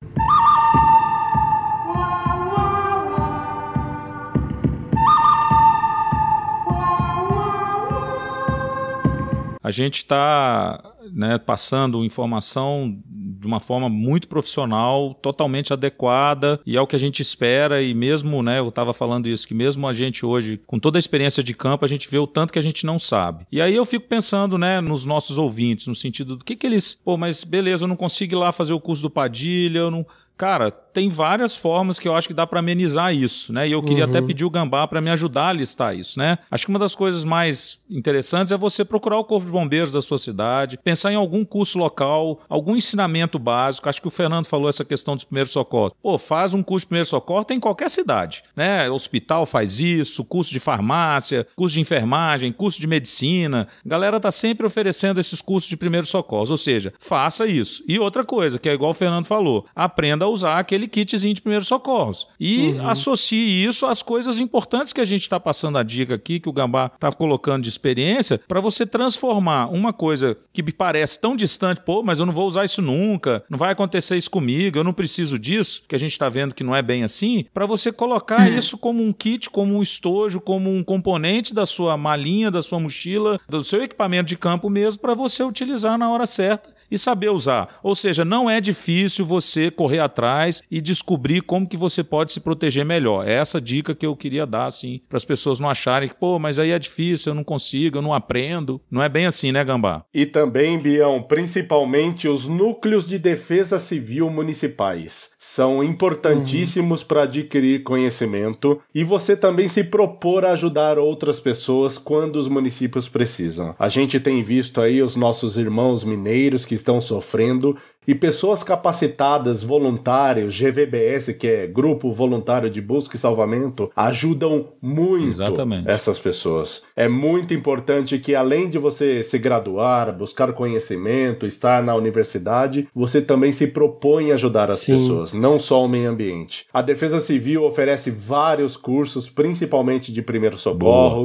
A gente está né, passando informação de uma forma muito profissional, totalmente adequada e é o que a gente espera. E mesmo, né, eu estava falando isso, que mesmo a gente hoje, com toda a experiência de campo, a gente vê o tanto que a gente não sabe. E aí eu fico pensando, né, nos nossos ouvintes, no sentido do que que eles, pô, mas beleza, eu não consigo ir lá fazer o curso do Padilha, eu não Cara, tem várias formas que eu acho que dá para amenizar isso, né? E eu queria uhum. até pedir o Gambá para me ajudar a listar isso, né? Acho que uma das coisas mais interessantes é você procurar o Corpo de Bombeiros da sua cidade, pensar em algum curso local, algum ensinamento básico. Acho que o Fernando falou essa questão dos primeiros socorros. Pô, faz um curso de primeiro socorro, em qualquer cidade, né? Hospital faz isso, curso de farmácia, curso de enfermagem, curso de medicina. A galera tá sempre oferecendo esses cursos de primeiros socorros, ou seja, faça isso. E outra coisa, que é igual o Fernando falou, aprenda aprenda a usar aquele kitzinho de primeiros socorros. E uhum. associe isso às coisas importantes que a gente está passando a dica aqui, que o Gambá está colocando de experiência, para você transformar uma coisa que me parece tão distante, pô, mas eu não vou usar isso nunca, não vai acontecer isso comigo, eu não preciso disso, que a gente está vendo que não é bem assim, para você colocar uhum. isso como um kit, como um estojo, como um componente da sua malinha, da sua mochila, do seu equipamento de campo mesmo, para você utilizar na hora certa e saber usar. Ou seja, não é difícil você correr atrás e descobrir como que você pode se proteger melhor. É essa dica que eu queria dar, assim, para as pessoas não acharem que, pô, mas aí é difícil, eu não consigo, eu não aprendo. Não é bem assim, né, Gambá? E também, Bião, principalmente os núcleos de defesa civil municipais são importantíssimos uhum. para adquirir conhecimento e você também se propor a ajudar outras pessoas quando os municípios precisam. A gente tem visto aí os nossos irmãos mineiros que estão sofrendo e pessoas capacitadas, voluntários, GVBS, que é Grupo Voluntário de Busca e Salvamento, ajudam muito Exatamente. essas pessoas. É muito importante que, além de você se graduar, buscar conhecimento, estar na universidade, você também se propõe a ajudar as Sim. pessoas, não só o meio ambiente. A Defesa Civil oferece vários cursos, principalmente de primeiros socorros,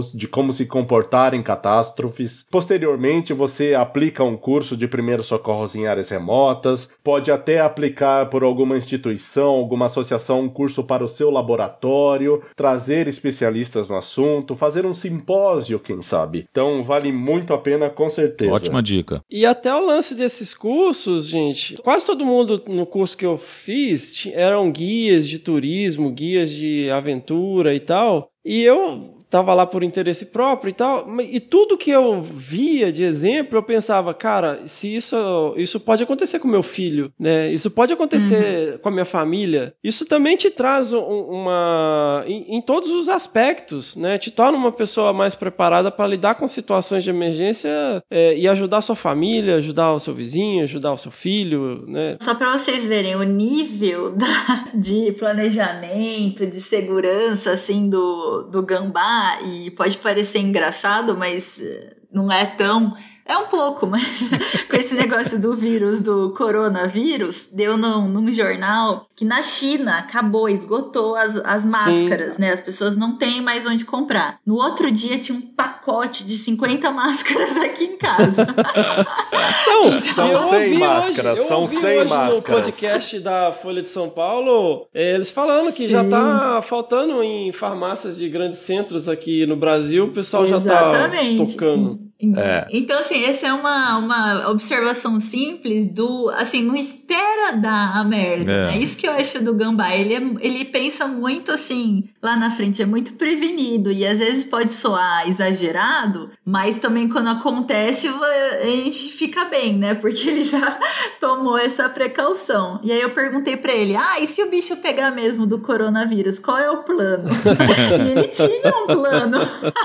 Boa. de como se comportar em catástrofes. Posteriormente, você aplica um curso de primeiros socorros em áreas remotas pode até aplicar por alguma instituição, alguma associação, um curso para o seu laboratório, trazer especialistas no assunto, fazer um simpósio, quem sabe. Então vale muito a pena, com certeza. Ótima dica. E até o lance desses cursos, gente, quase todo mundo no curso que eu fiz eram guias de turismo, guias de aventura e tal. E eu tava lá por interesse próprio e tal. E tudo que eu via de exemplo, eu pensava, cara, se isso, isso pode acontecer com meu filho, né? Isso pode acontecer uhum. com a minha família. Isso também te traz um, uma. Em, em, todos os aspectos, né? Te torna uma pessoa mais preparada para lidar com situações de emergência é, e ajudar a sua família, ajudar o seu vizinho, ajudar o seu filho, né? Só para vocês verem o nível da, de planejamento, de segurança, assim, do, do gambá e pode parecer engraçado, mas eh, não é tão é um pouco, mas com esse negócio do vírus, do coronavírus, deu num, num jornal que na China acabou, esgotou as, as máscaras, Sim. né? As pessoas não têm mais onde comprar. No outro dia tinha um pacote de 50 máscaras aqui em casa. não, então, são 100 máscaras, são 100 máscaras. No podcast da Folha de São Paulo, é, eles falando que Sim. já tá faltando em farmácias de grandes centros aqui no Brasil, o pessoal Exatamente. já tá tocando. É. Então, assim, essa é uma, uma observação simples do, assim, não espera dar a merda, né? é. né? Isso que eu acho do Gambá, ele, é, ele pensa muito, assim, lá na frente, é muito prevenido e às vezes pode soar exagerado, mas também quando acontece, a gente fica bem, né? Porque ele já tomou essa precaução. E aí eu perguntei para ele, ah, e se o bicho pegar mesmo do coronavírus, qual é o plano? e ele tinha um plano.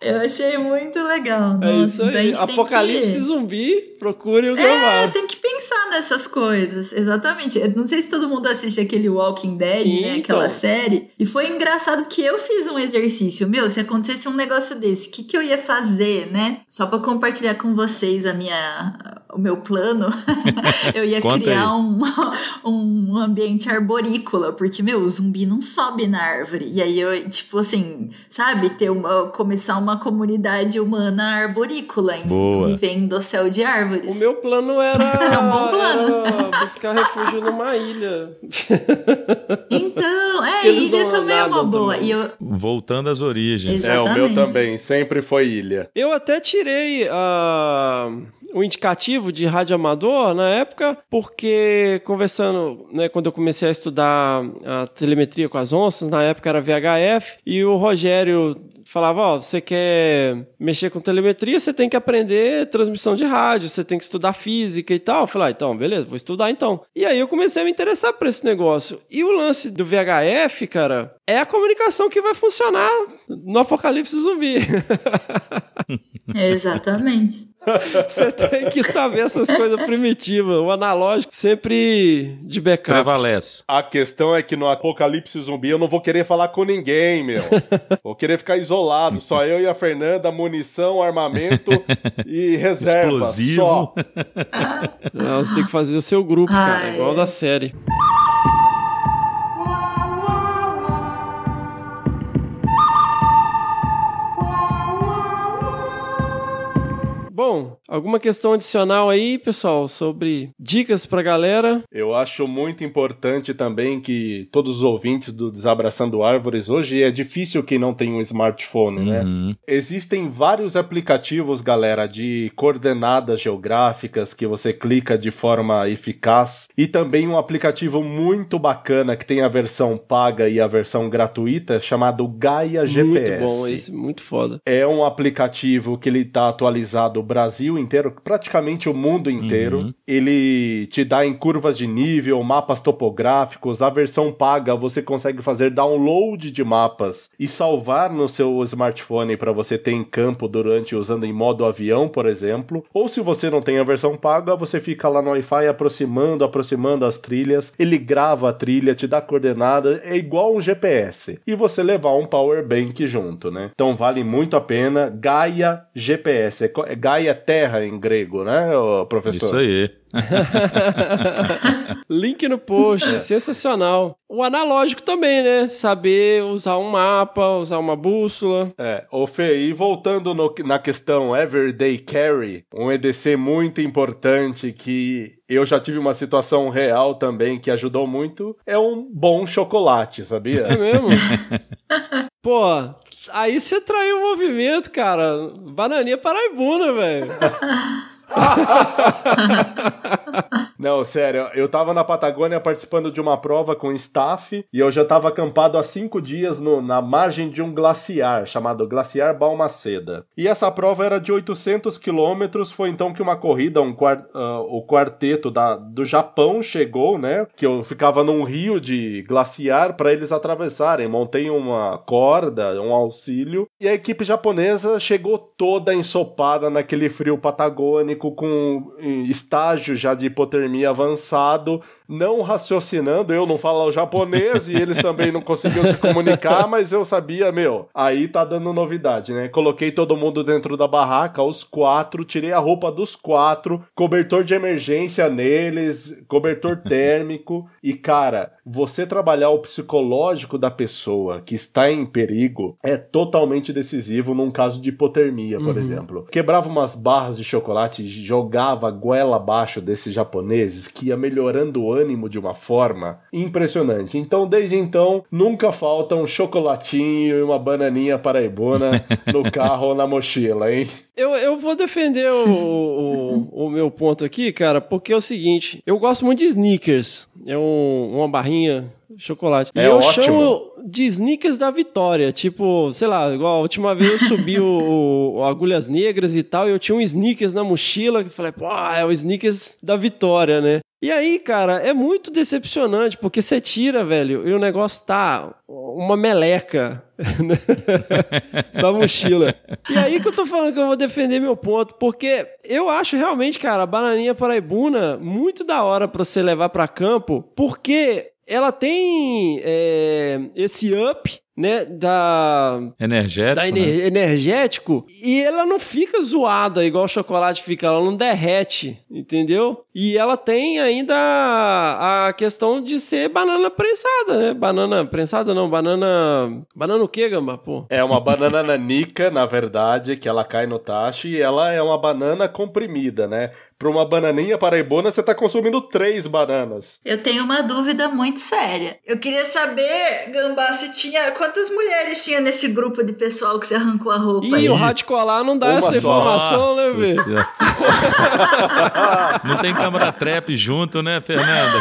Eu é. achei muito legal. É Nossa, é isso então aí. Apocalipse que... zumbi, procure o gramado. É, tem que pensar nessas coisas. Exatamente. Eu não sei se todo mundo assiste aquele Walking Dead, Sim, né? Aquela então. série. E foi engraçado que eu fiz um exercício. Meu, se acontecesse um negócio desse, o que, que eu ia fazer, né? Só pra compartilhar com vocês a minha o meu plano, eu ia criar um, um ambiente arborícola, porque, meu, o zumbi não sobe na árvore. E aí eu, tipo assim, sabe, ter uma, começar uma comunidade humana arborícola, em vivendo o céu de árvores. O meu plano era, era é um bom plano. buscar refúgio numa ilha. então, é, ilha também é uma boa. E eu... Voltando às origens. Exatamente. É, o meu também. Sempre foi ilha. Eu até tirei o ah, indicativo de rádio amador na época, porque conversando, né, quando eu comecei a estudar a telemetria com as onças, na época era VHF, e o Rogério falava, ó, você quer mexer com telemetria, você tem que aprender transmissão de rádio, você tem que estudar física e tal. Eu falei, ah, então, beleza, vou estudar então. E aí eu comecei a me interessar por esse negócio. E o lance do VHF, cara, é a comunicação que vai funcionar no apocalipse zumbi. Exatamente. Você tem que saber essas coisas primitivas. O analógico sempre de backup. Prevalece. A questão é que no apocalipse zumbi eu não vou querer falar com ninguém, meu. Vou querer ficar isolado. Só eu e a Fernanda, munição, armamento e reserva. Explosivo. Só. Não, você tem que fazer o seu grupo, Ai. cara. Igual da série. Bom, alguma questão adicional aí, pessoal, sobre dicas pra galera? Eu acho muito importante também que todos os ouvintes do Desabraçando Árvores hoje é difícil que não tenha um smartphone, né? uhum. né? Existem vários aplicativos, galera, de coordenadas geográficas que você clica de forma eficaz e também um aplicativo muito bacana que tem a versão paga e a versão gratuita chamado Gaia GPS. Muito bom, esse muito foda. É um aplicativo que ele tá atualizado Brasil inteiro, praticamente o mundo inteiro. Uhum. Ele te dá em curvas de nível, mapas topográficos. A versão paga, você consegue fazer download de mapas e salvar no seu smartphone para você ter em campo durante usando em modo avião, por exemplo. Ou se você não tem a versão paga, você fica lá no Wi-Fi aproximando, aproximando as trilhas. Ele grava a trilha, te dá coordenada, é igual um GPS. E você levar um power bank junto, né? Então vale muito a pena. Gaia GPS, é, é Gaia e terra em grego, né, professor? Isso aí. Link no post, é. sensacional. O analógico também, né? Saber usar um mapa, usar uma bússola. É, ô Fê, e voltando no, na questão Everyday Carry, um EDC muito importante que eu já tive uma situação real também que ajudou muito, é um bom chocolate, sabia? É mesmo? Pô, aí você traiu o movimento, cara. Bananinha paraibuna, velho. Não, sério, eu tava na Patagônia participando de uma prova com staff e eu já tava acampado há cinco dias no, na margem de um glaciar chamado Glaciar Balmaceda. E essa prova era de 800 quilômetros, foi então que uma corrida, um quart, uh, ah, o quarteto da, do Japão chegou, né? Que eu ficava num rio de glaciar para eles atravessarem. Montei uma corda, um auxílio, e a equipe japonesa chegou toda ensopada naquele frio patagônico com estágio já de hipotermia avançado não raciocinando, eu não falo japonês e eles também não conseguiam se comunicar, mas eu sabia, meu, aí tá dando novidade, né? Coloquei todo mundo dentro da barraca, os quatro, tirei a roupa dos quatro, cobertor de emergência neles, cobertor térmico e, cara, você trabalhar o psicológico da pessoa que está em perigo é totalmente decisivo num caso de hipotermia, por uhum. exemplo. Quebrava umas barras de chocolate jogava goela abaixo desses japoneses que ia melhorando o ânimo de uma forma impressionante. Então, desde então, nunca falta um chocolatinho e uma bananinha paraibuna no carro ou na mochila, hein? Eu, eu vou defender o, o, o, meu ponto aqui, cara, porque é o seguinte: eu gosto muito de sneakers. É um, uma barrinha chocolate. É e eu ótimo. chamo de sneakers da vitória. Tipo, sei lá, igual a última vez eu subi o, o, Agulhas Negras e tal, e eu tinha um sneakers na mochila, que falei, pô, é o sneakers da vitória, né? E aí, cara, é muito decepcionante, porque você tira, velho, e o negócio tá uma meleca da mochila. E aí que eu tô falando que eu vou defender meu ponto, porque eu acho realmente, cara, a bananinha paraibuna muito da hora pra você levar pra campo, porque ela tem é, esse up né, da energético, da né? ener né? energético e ela não fica zoada igual o chocolate fica, ela não derrete, entendeu? E ela tem ainda a, a questão de ser banana prensada, né? Banana prensada não, banana, banana o quê, gamba, pô? É uma banana nanica, na verdade, que ela cai no tacho e ela é uma banana comprimida, né? Para uma bananinha paraibona você está consumindo três bananas. Eu tenho uma dúvida muito séria. Eu queria saber, Gambá, se tinha. Quantas mulheres tinha nesse grupo de pessoal que você arrancou a roupa? Ih, aí? o raticolá não dá uma essa informação, né, velho? não tem câmera trap junto, né, Fernanda?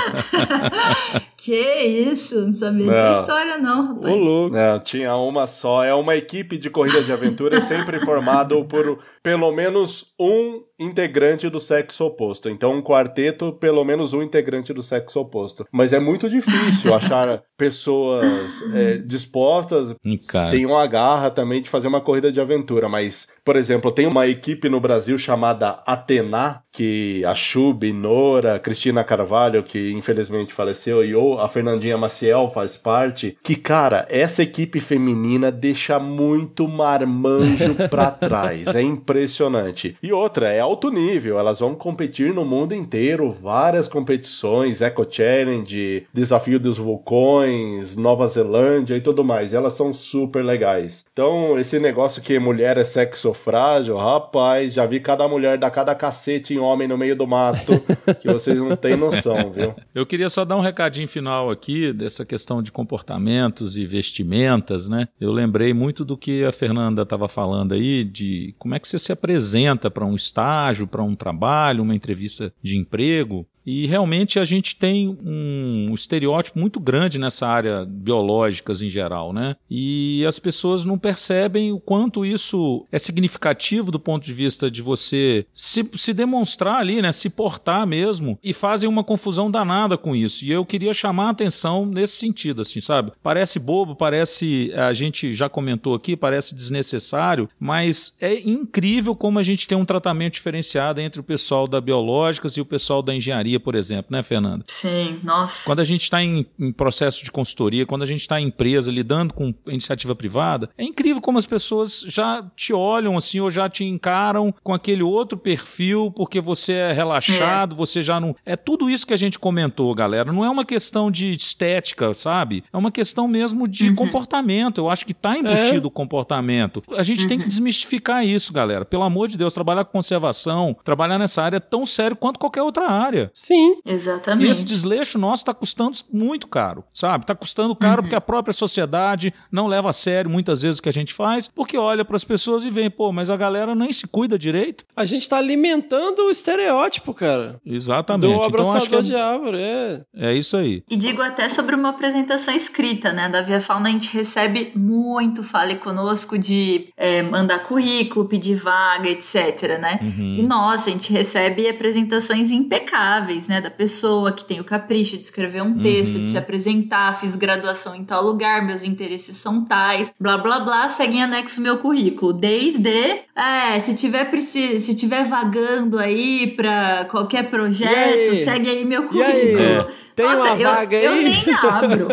que isso? Não sabia não. dessa história, não, rapaz. louco. Não, tinha uma só. É uma equipe de corrida de aventura sempre formada por pelo menos um integrante do sexo oposto. Então, um quarteto, pelo menos um integrante do sexo oposto. Mas é muito difícil achar pessoas é, dispostas. Cara. Tem uma garra também de fazer uma corrida de aventura. Mas, por exemplo, tem uma equipe no Brasil chamada Atena, que a Chub, Nora, Cristina Carvalho, que infelizmente faleceu, e ou a Fernandinha Maciel faz parte. Que, cara, essa equipe feminina deixa muito marmanjo pra trás. É impressionante impressionante. E outra, é alto nível, elas vão competir no mundo inteiro, várias competições, Eco Challenge, Desafio dos Vulcões, Nova Zelândia e tudo mais. E elas são super legais. Então, esse negócio que mulher é sexo frágil, rapaz, já vi cada mulher dar cada cacete em homem no meio do mato, que vocês não têm noção, viu? Eu queria só dar um recadinho final aqui dessa questão de comportamentos e vestimentas, né? Eu lembrei muito do que a Fernanda estava falando aí, de como é que você se apresenta para um estágio, para um trabalho, uma entrevista de emprego, e realmente a gente tem um estereótipo muito grande nessa área biológicas em geral, né? E as pessoas não percebem o quanto isso é significativo do ponto de vista de você se, se demonstrar ali, né? Se portar mesmo e fazem uma confusão danada com isso. E eu queria chamar a atenção nesse sentido, assim, sabe? Parece bobo, parece. A gente já comentou aqui, parece desnecessário, mas é incrível como a gente tem um tratamento diferenciado entre o pessoal da biológicas e o pessoal da engenharia engenharia, por exemplo, né, Fernanda? Sim, nossa. Quando a gente está em, em, processo de consultoria, quando a gente está em empresa, lidando com iniciativa privada, é incrível como as pessoas já te olham assim, ou já te encaram com aquele outro perfil, porque você é relaxado, é. você já não. É tudo isso que a gente comentou, galera. Não é uma questão de estética, sabe? É uma questão mesmo de uhum. comportamento. Eu acho que está embutido é. o comportamento. A gente uhum. tem que uhum. desmistificar isso, galera. Pelo amor de Deus, trabalhar com conservação, trabalhar nessa área é tão sério quanto qualquer outra área. Sim. Exatamente. E esse desleixo nosso está custando muito caro, sabe? Está custando caro uhum. porque a própria sociedade não leva a sério muitas vezes o que a gente faz, porque olha para as pessoas e vem, pô, mas a galera nem se cuida direito. A gente está alimentando o estereótipo, cara. Exatamente. Do então, acho que é... de árvore, é. É isso aí. E digo até sobre uma apresentação escrita, né? Da Via Fauna a gente recebe muito fale conosco de é, mandar currículo, pedir vaga, etc, né? Uhum. E nossa, a gente recebe apresentações impecáveis né? Da pessoa que tem o capricho de escrever um texto, uhum. de se apresentar, fiz graduação em tal lugar, meus interesses são tais, blá blá blá, segue em anexo meu currículo. Desde é, se tiver se tiver vagando aí para qualquer projeto, aí? segue aí meu currículo. É. É. Tem Nossa, uma eu, vaga aí? Eu nem abro.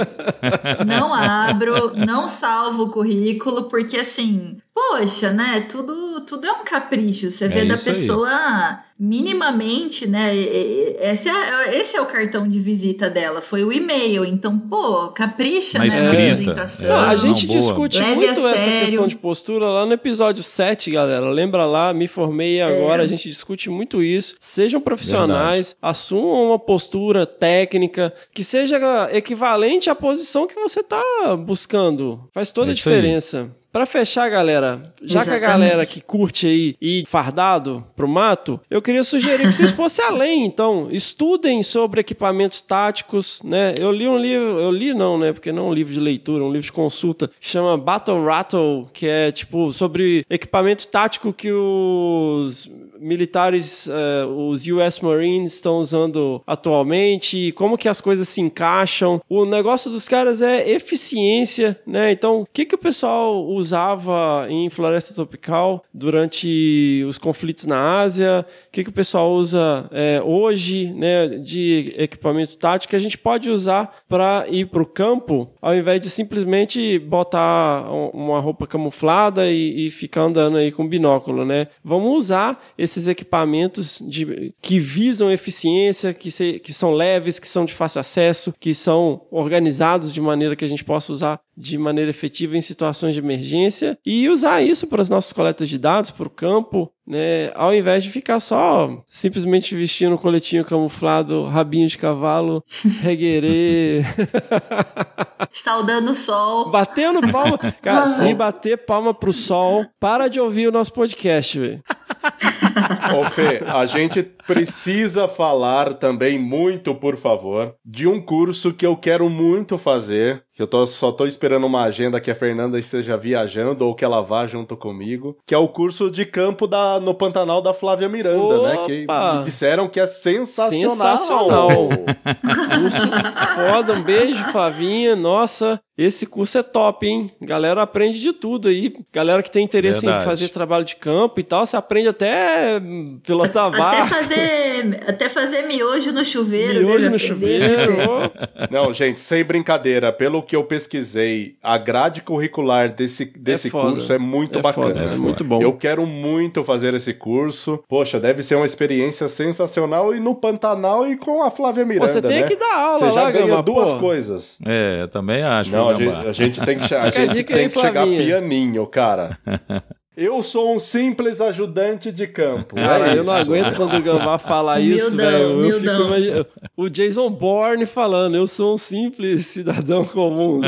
não abro, não salvo o currículo, porque assim, poxa, né? Tudo, tudo é um capricho. Você é vê é da pessoa aí. minimamente, né? Esse é, esse é o cartão de visita dela, foi o e-mail. Então, pô, capricha, na né? apresentação. a gente não, discute muito essa questão de postura lá no episódio 7, galera. Lembra lá, me formei é. agora, é. a gente discute muito isso. Sejam profissionais, Verdade. assumam uma postura técnica técnica, que seja equivalente à posição que você está buscando. Faz toda é a diferença. Aí. Para fechar, galera, já Exatamente. que a galera que curte aí ir fardado pro mato, eu queria sugerir que vocês fossem além, então, estudem sobre equipamentos táticos, né? Eu li um livro, eu li não, né? Porque não é um livro de leitura, é um livro de consulta, que chama Battle Rattle, que é tipo sobre equipamento tático que os militares, eh, os US Marines estão usando atualmente, como que as coisas se encaixam. O negócio dos caras é eficiência, né? Então, o que que o pessoal usa usava em floresta tropical durante os conflitos na Ásia, o que, que o pessoal usa é, hoje né, de equipamento tático que a gente pode usar para ir para o campo, ao invés de simplesmente botar uma roupa camuflada e, e, ficar andando aí com binóculo, né? Vamos usar esses equipamentos de, que visam eficiência, que, se, que são leves, que são de fácil acesso, que são organizados de maneira que a gente possa usar de maneira efetiva em situações de emergência e usar isso para as nossas coletas de dados, para o campo, né? Ao invés de ficar só simplesmente vestindo um coletinho camuflado, rabinho de cavalo, reguerê. Saudando o sol. Batendo palma. Cara, se bater palma pro sol, para de ouvir o nosso podcast, velho. Ô Fê, a gente precisa falar também muito, por favor, de um curso que eu quero muito fazer, que eu tô, só tô esperando uma agenda que a Fernanda esteja viajando ou que ela vá junto comigo, que é o curso de campo da no Pantanal da Flávia Miranda, Opa. né? Que me disseram que é sensacional. Sensacional. curso foda, um beijo, Flavinha. Nossa, esse curso é top, hein? Galera aprende de tudo aí. Galera que tem interesse Verdade. em fazer trabalho de campo e tal, você aprende até pilotar barco. Até fazer, até fazer miojo no chuveiro. Né, miojo no aprender. chuveiro. Não, gente, sem brincadeira. Pelo que eu pesquisei, a grade curricular desse, desse é curso é muito é bacana. Foda, é muito bom. Eu quero muito fazer fazer esse curso. Poxa, deve ser uma experiência sensacional e no Pantanal e com a Flávia Miranda, Você tem né? que dar aula Você já lá, ganha Gama, duas pô. coisas. É, eu também acho. Não, a gente, a gente, tem que, a gente tem que chegar pianinho, cara. Eu sou um simples ajudante de campo. Cara, é eu não aguento quando o Gambá fala isso, velho. Imag... O Jason Bourne falando, eu sou um simples cidadão comum.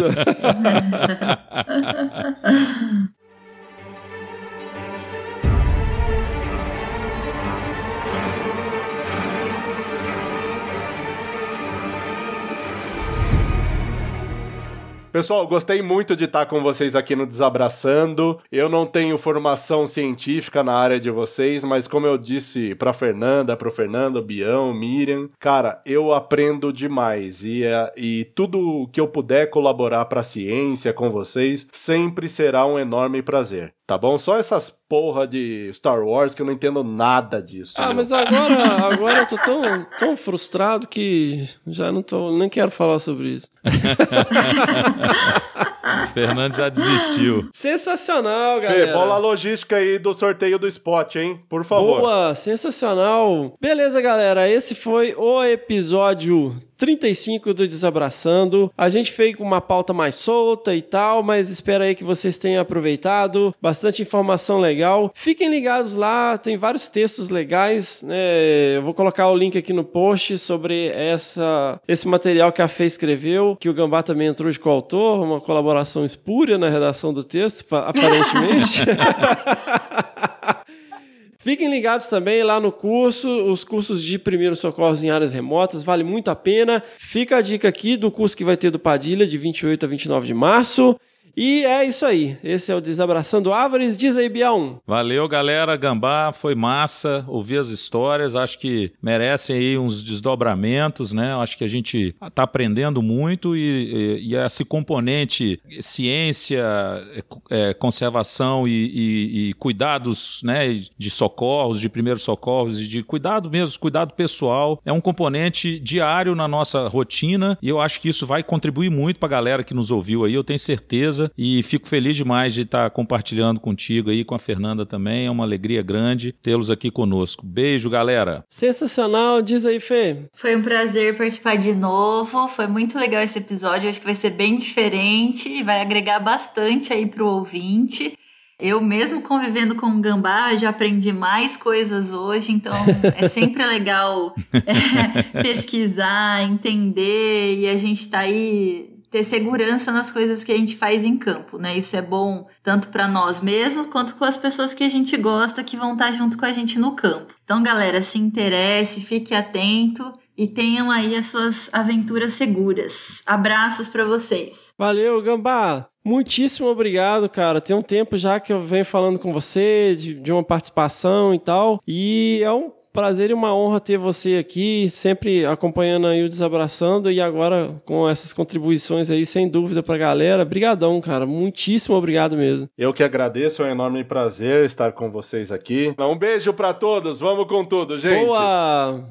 Pessoal, gostei muito de estar com vocês aqui no Desabraçando. Eu não tenho formação científica na área de vocês, mas como eu disse pra Fernanda, pro Fernando, Bião, Miriam, cara, eu aprendo demais e, é, e tudo que eu puder colaborar pra ciência com vocês sempre será um enorme prazer. Tá bom? Só essas porra de Star Wars que eu não entendo nada disso. Ah, meu. mas agora, agora eu tô tão, tão frustrado que já não tô, nem quero falar sobre isso. Fernando já desistiu. Sensacional, galera. Fê, bola logística aí do sorteio do spot, hein? Por favor. Boa, sensacional. Beleza, galera. Esse foi o episódio 35 do Desabraçando. A gente fez com uma pauta mais solta e tal, mas espero aí que vocês tenham aproveitado. Bastante informação legal. Fiquem ligados lá, tem vários textos legais. Né? Eu vou colocar o link aqui no post sobre essa, esse material que a Fê escreveu, que o Gambá também entrou de coautor, uma colaboração oração espúria na redação do texto, aparentemente. Fiquem ligados também lá no curso, os cursos de primeiros socorros em áreas remotas, vale muito a pena. Fica a dica aqui do curso que vai ter do Padilha, de 28 a 29 de março. E é isso aí. Esse é o Desabraçando Árvores. Diz aí, Bião. Valeu, galera. Gambá, foi massa ouvir as histórias. Acho que merecem aí uns desdobramentos, né? Acho que a gente tá aprendendo muito e, e, e esse componente ciência, é, é conservação e, e, cuidados, né? De socorros, de primeiros socorros e de cuidado mesmo, cuidado pessoal. É um componente diário na nossa rotina e eu acho que isso vai contribuir muito pra galera que nos ouviu aí. Eu tenho certeza e fico feliz demais de estar compartilhando contigo aí, com a Fernanda também. É uma alegria grande tê-los aqui conosco. Beijo, galera. Sensacional, diz aí, Fê. Foi um prazer participar de novo. Foi muito legal esse episódio. Acho que vai ser bem diferente e vai agregar bastante aí pro ouvinte. Eu mesmo convivendo com o gambá, já aprendi mais coisas hoje, então é sempre legal é, pesquisar, entender e a gente tá aí ter segurança nas coisas que a gente faz em campo, né? Isso é bom tanto para nós mesmos quanto com as pessoas que a gente gosta que vão estar tá junto com a gente no campo. Então, galera, se interesse, fique atento e tenham aí as suas aventuras seguras. Abraços para vocês. Valeu, Gambá! Muitíssimo obrigado, cara. Tem um tempo já que eu venho falando com você de, de uma participação e tal. E é um prazer e uma honra ter você aqui, sempre acompanhando aí o Desabraçando e agora com essas contribuições aí, sem dúvida, pra galera. Brigadão, cara. Muitíssimo obrigado mesmo. Eu que agradeço, é um enorme prazer estar com vocês aqui. Um beijo para todos, vamos com tudo, gente. Boa!